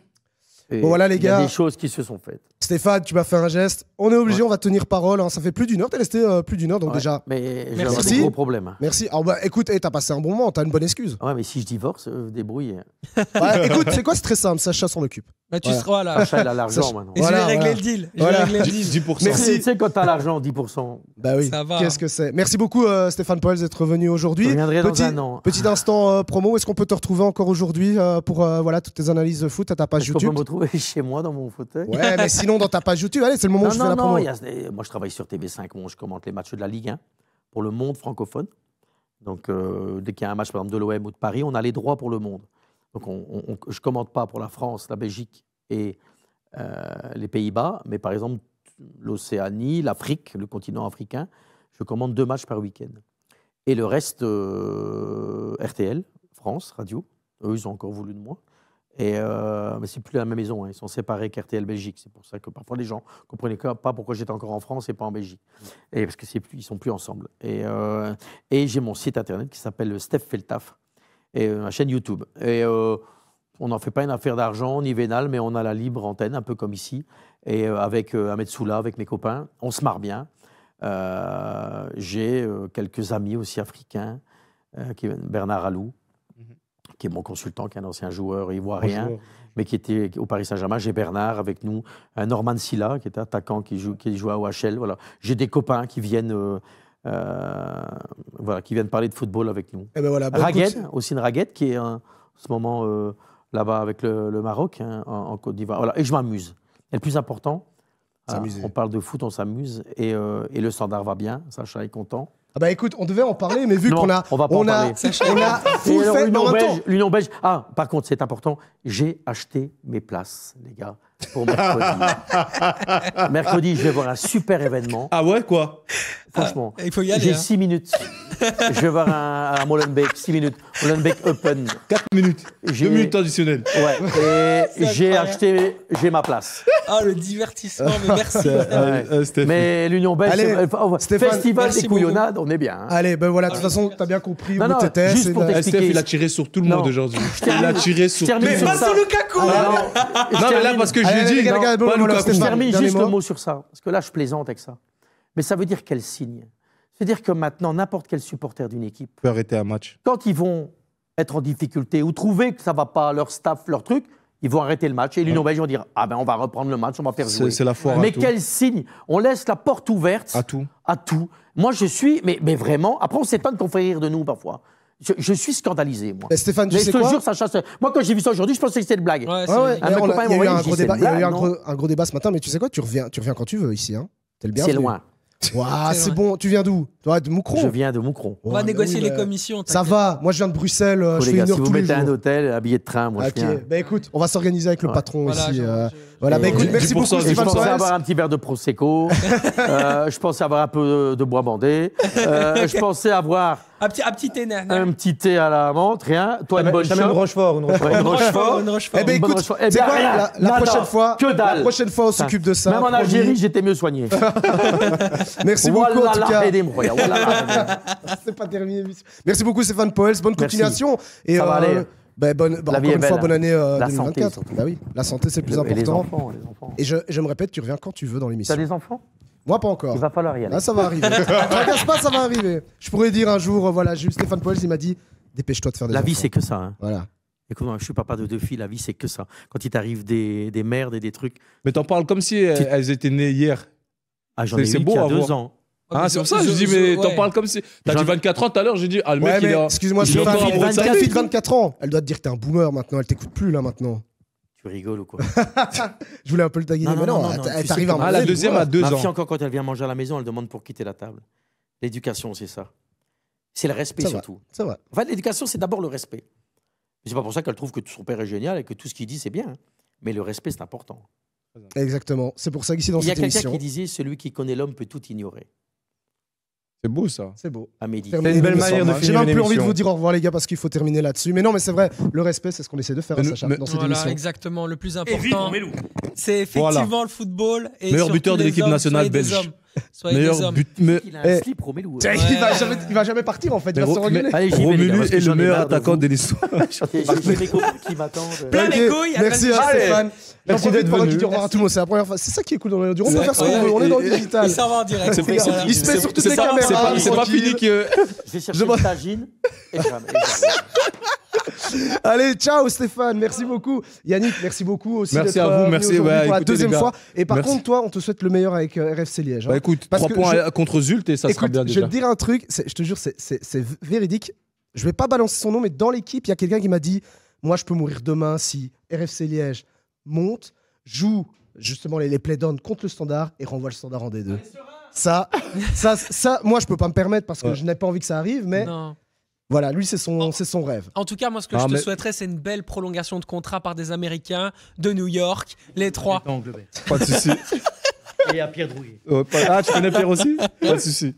voilà les gars. Il y a des choses qui se sont faites. Stéphane, tu m'as fait un geste. On est obligé, on va tenir parole. Hein. Ça fait plus d'une heure, t'es resté euh, plus d'une heure, donc déjà. Mais merci. gros problème. Merci. Alors bah, écoute, eh, t'as passé un bon moment, t'as une bonne excuse. Ouais, mais si je divorce, euh, débrouille. [LAUGHS] Ouais, écoute, c'est quoi C'est très simple. Sacha s'en occupe. Mais bah, tu seras là. Sacha, il a l'argent maintenant. voilà, je vais régler le deal. Je vais régler le deal. 10%. Merci. Tu sais quand t'as l'argent, 10%. Bah oui. Ça va. Qu'est-ce que c'est Merci beaucoup euh, Stéphane Poels, d'être venu aujourd'hui. Petit, petit instant promo. Est-ce qu'on peut te retrouver encore aujourd'hui pour voilà toutes tes analyses de foot à ta page YouTube [LAUGHS] chez moi dans mon fauteuil. Ouais, mais [LAUGHS] sinon, dans ta page YouTube, allez, c'est le moment où je la moi, je travaille sur TV5, je commente les matchs de la Ligue 1 pour le monde francophone. Donc, euh, dès qu'il y a un match, par exemple, de l'OM ou de Paris, on a les droits pour le monde. Donc, je ne commente pas pour la France, la Belgique et euh, les Pays-Bas, mais par exemple, l'Océanie, l'Afrique, le continent africain, je commande deux matchs par week-end. Et le reste, euh, RTL, France, radio, eux, ils ont encore voulu de moi. Et euh, mais c'est plus la même maison. Hein. Ils sont séparés qu'RTL Belgique. C'est pour ça que parfois les gens ne comprenaient pas pourquoi j'étais encore en France et pas en Belgique. Mm. Et parce que ne ils sont plus ensemble. Euh, et, j'ai mon site internet qui s'appelle Steph Feltaf et euh, ma chaîne YouTube. Et euh, on n'en fait pas une affaire d'argent ni vénale, mais on a la libre antenne, un peu comme ici. Et avec Ahmed Soula, avec mes copains, on se marre bien. j'ai quelques amis aussi africains, Bernard Alou, qui est mon consultant, qui est un ancien joueur ivoirien, rien, mais qui était au Paris Saint-Germain. J'ai Bernard avec nous, un euh, Norman Silla, qui est attaquant, qui joue, qui joue à OHL. Voilà. J'ai des copains qui viennent. Euh, euh, voilà, qui viennent parler de football avec nous. Et aussi une Raguette, qui est en ce moment là-bas avec le, Maroc, hein, en, Côte d'Ivoire. Voilà. Et je m'amuse. Et le plus important, hein, on parle de foot, on s'amuse. Et, et le standard va bien, Sacha est content. Ah bah écoute, on devait en parler, mais vu qu'on a, on, va pas on, en a, on a, l'Union belge. Ah, par contre, c'est important. J'ai acheté mes places, les gars pour mercredi. [LAUGHS] mercredi, je vais voir un super événement. Ah ouais, quoi Franchement. Ah, j'ai 6 hein. minutes. je vais voir un, un Molenbeek, 6 minutes. Molenbeek Open. 4 minutes. 2 minutes traditionnelles Ouais. Et j'ai acheté, j'ai ma place. Ah, le divertissement, mais merci. Euh, euh, euh, mais l'Union Belge, Festival des couillonnades, on est bien. Hein. Allez, ben voilà, de toute façon, t'as bien compris non, où t'étais. Eh, Steph, il a tiré sur tout le monde aujourd'hui. Il a tiré sur tout Mais pas sur Lukaku Non, mais là, parce que ah, j'ai Je termine juste le mot sur ça, parce que là, je plaisante avec ça. Mais ça veut dire quel signe C'est-à-dire que maintenant, n'importe quel supporter d'une équipe peut arrêter un match. Quand ils vont être en difficulté ou trouver que ça va pas, leur staff, leur truc, ils vont arrêter le match et les Belgique vont dire ah ben on va reprendre le match, on va faire jouer. C'est la foire. Mais quel signe On laisse la porte ouverte à tout. À tout. Moi je suis, mais, mais vraiment. Après on s'étonne qu'on fait rire de nous parfois. Je, suis scandalisé, moi. Stéphane, tu sais je te quoi jure, ça chasse. Moi, quand j'ai vu ça aujourd'hui, je pensais que c'était une blague. il y a eu un gros, débat, ce matin, mais tu sais quoi Tu reviens, tu reviens quand tu veux ici. Hein. le bien. C'est loin. Waouh, c'est bon, tu viens d'où Toi, de Moucron Je viens de Moucron. On va oh, négocier les commissions. Ça va, moi je viens de Bruxelles. Euh, je fais une heure si vous mettez un hôtel, un billet de train, moi je viens. Ben écoute, on va s'organiser avec le patron ici. Voilà, écoute, merci beaucoup. Je pensais avoir un petit verre de Prosecco. [LAUGHS] Euh, je pensais avoir un peu de bois bandé. Euh, je pensais avoir un petit, un petit thé. Un petit thé à la menthe, rien. Toi, ah une bah, bonne chose. une Rochefort, une Rochefort. une Rochefort. Eh ben écoute, eh c'est ben, quoi la, prochaine fois Que dalle. La prochaine fois, on s'occupe de ça. Même en Algérie, j'étais mieux soigné. [LAUGHS] Merci beaucoup en tout cas. [LAUGHS] C'est pas terminé. Merci beaucoup Stéphane Poels. Bonne continuation. Et ça va euh, aller. Ben bonne, bah, encore une fois, bonne hein. année 2024. Euh, santé, oui, la santé, c'est le plus important. Les les enfants. Et je, je, me répète, tu reviens quand tu veux dans l'émission. T'as des enfants moi, pas encore. Il va falloir y aller. Là, ah, ça va arriver. [LAUGHS] casse pas, ça va arriver. Je pourrais dire un jour, euh, voilà, j'ai eu Stéphane Poels, il m'a dit dépêche-toi de faire des La vie, c'est que ça. voilà. Hein. Voilà. Écoute, je suis pas papa de deux filles, la vie, c'est que ça. Quand il t'arrive des, merdes et des trucs. Mais t'en parles comme si euh, elles, étaient nées hier. Ah, j'en ai eu il y a deux ans. Ah, ah, c'est pour ça, je dis, mais t'en parles comme si. T'as dit 24 ans tout à l'heure, j'ai dit, ah, le mec, il a. Excuse-moi, 24 ans. Elle doit te dire que t'es un boomer maintenant, elle t'écoute plus là maintenant. Tu rigoles ou quoi [LAUGHS] Je voulais un peu le taguiner, mais non, elle t'arrive à ah, La deuxième à deux ans. encore quand elle vient manger à la maison, elle demande pour quitter la table. L'éducation, c'est ça. C'est le respect surtout. ça va. Enfin, l'éducation, c'est d'abord le respect. C'est pas pour ça qu'elle trouve que son père est génial et que tout ce qu'il dit, c'est bien. Mais le respect, c'est important. Exactement. C'est pour ça qu'ici, dans cette émission... Il y a quelqu'un qui disait « Celui qui connaît l'homme peut tout ignorer ». C'est beau ça. C'est beau. C'est une belle manière de finir. J'ai même plus envie de vous dire au revoir les gars parce qu'il faut terminer là-dessus. Mais non, mais c'est vrai, le respect, c'est ce qu'on essaie de faire à Sacha, dans cette voilà, exactement. Le plus important, c'est effectivement le football. Et Meilleur buteur de l'équipe nationale belge. Soyez Meilleur des but. Il a un eh, slip il, va jamais, partir en fait, il est le meilleur attaquant des [LAUGHS] Plein Merci à à tout le monde. C'est la première fois. C'est ça qui est cool dans le On peut On est dans le digital. Il en direct. Il se met sur toutes les caméras. c'est pas- fini que. Je- [LAUGHS] [LAUGHS] Allez, ciao Stéphane, merci beaucoup. Yannick, merci beaucoup aussi. Merci à vous, euh, merci pour la deuxième fois. Et par contre, toi, on te souhaite le meilleur avec euh, RFC Liège. Hein. Bah, écoute, 3 points euh, contre Zult et ça sera bien Je vais te dire un truc, je te jure, c'est véridique. Je vais pas balancer son nom, mais dans l'équipe, il y a quelqu'un qui m'a dit Moi, je peux mourir demain si RFC Liège monte, joue justement les, play contre le standard et renvoie le standard en D2. Ça, ça, ça, moi, je peux pas me permettre parce que je n'ai pas envie que ça arrive, mais. Voilà, lui, c'est son, c'est son rêve. En tout cas, moi, ce que je te souhaiterais, c'est une belle prolongation de contrat par des Américains de New York, les trois. Pas de souci. Et à Pierre Drouillet. Oh, ah, tu connais Pierre aussi Pas de soucis.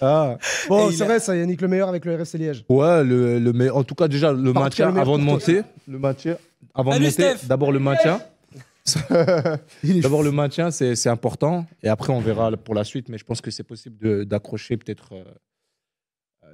Ah. Bon, c'est vrai, ça, Yannick, le meilleur avec le RFC Liège. Ouais, le, le en tout cas, déjà, le maintien avant de monter. Le maintien avant de monter. D'abord, le maintien. [LAUGHS] [LAUGHS] D'abord, le maintien, c'est important. Et après, on verra pour la suite. Mais je pense que c'est possible d'accrocher peut-être. Euh,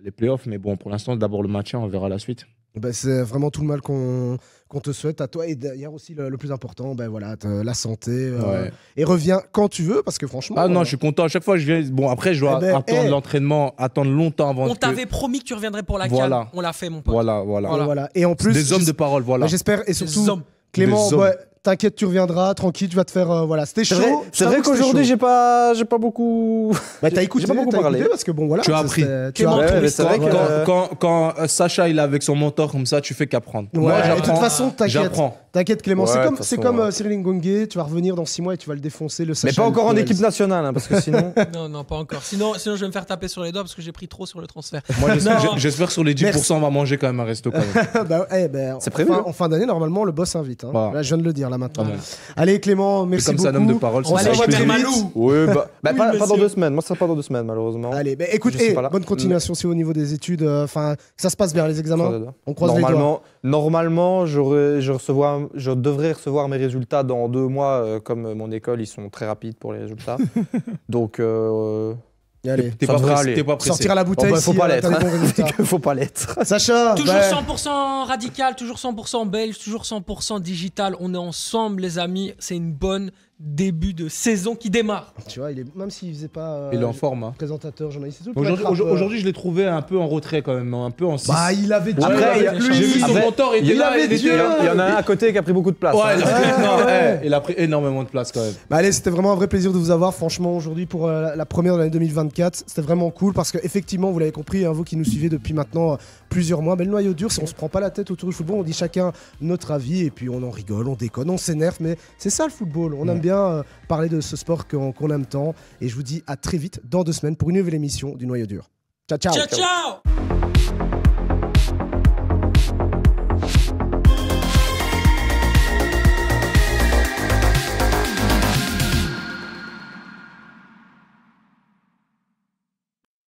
les playoffs. Mais bon, pour l'instant, d'abord le maintien, on verra la suite. Bah, c'est vraiment tout le mal qu'on te souhaite à toi. Et d'ailleurs aussi, le, plus important, ben, voilà, la santé. Euh, et reviens quand tu veux, parce que franchement... Ah non, euh, je suis content. À chaque fois, je viens... Bon, après, je dois eh ben, attendre eh. l'entraînement, attendre longtemps avant... On t'avait promis que tu reviendrais pour la voilà. On l'a fait, mon pote. Voilà, voilà, voilà. Et en plus... Des hommes de parole, voilà. J'espère, et surtout... Des hommes. Clément, des hommes. T'inquiète, tu reviendras, tranquille, tu vas te faire. Euh, voilà, c'était chaud. C'est vrai, qu'aujourd'hui, j'ai pas, bah, [LAUGHS] pas beaucoup. t'as écouté, parce que bon, voilà. Tu as appris. Tu as c'est vrai quand, euh, Sacha il est avec son mentor comme ça, tu fais qu'apprendre. Moi, de toute façon, t'inquiète. T'inquiète, Clément. c'est comme, euh, Cyril Ngongue, tu vas revenir dans 6 mois et tu vas le défoncer, le Mais pas encore en équipe nationale, hein, parce que sinon. [LAUGHS] Non, non, pas encore. Sinon, je vais me faire taper sur les doigts parce que j'ai pris trop sur le transfert. Moi, j'espère- sur les 10%, on va manger quand même un resto quand [LAUGHS] bah eh ben, C'est prévu, hein. En fin, d'année, normalement, le boss invite. Hein. Bah. je viens de le dire maintenant. Allez Clément, merci beaucoup. ça, un homme de parole. On va aller Malou. Bah, bah, pas, dans deux semaines. Moi, ça pas dans deux semaines, malheureusement. Allez, bah, écoute, bonne continuation si au niveau des études, euh, enfin, ça se passe vers les examens. On croise normalement, Normalement, je, je, je devrais recevoir mes résultats dans deux mois, euh, comme mon école, ils sont très rapides pour les résultats. [LAUGHS] Donc. Euh, t'es pas, prêt Sortir à la bouteille. Oh, bah, euh, [LAUGHS] faut, pas l'être, Sacha Toujours 100% radical, toujours 100% belge, toujours 100% digital. On est ensemble, les amis. C'est une bonne début de saison qui démarre. Tu vois, il est, même s'il faisait pas euh, il est en forme, hein. présentateur, journaliste tout. Euh, aujourd'hui, je l'ai trouvé un peu en retrait quand même, hein, un peu en Bah, il avait Dieu. Après, il, j'ai son mentor il avait Dieu. il y en a un à côté qui a pris beaucoup de place. Hein. Ouais, il, a pris, énormément de place quand même. Bah, allez, c'était vraiment un vrai plaisir de vous avoir, franchement, aujourd'hui pour euh, la première de l'année 2024. C'était vraiment cool parce que effectivement, vous l'avez compris, vous qui nous suivez depuis maintenant plusieurs mois. Mais le noyau dur, c'est on se prend pas la tête autour du football, on dit chacun notre avis et puis on en rigole, on déconne, on s'énerve. Mais c'est ça le football. On aime bien euh, parler de ce sport qu'on aime tant. Et je vous dis à très vite dans deux semaines pour une nouvelle émission du noyau dur. ciao, ciao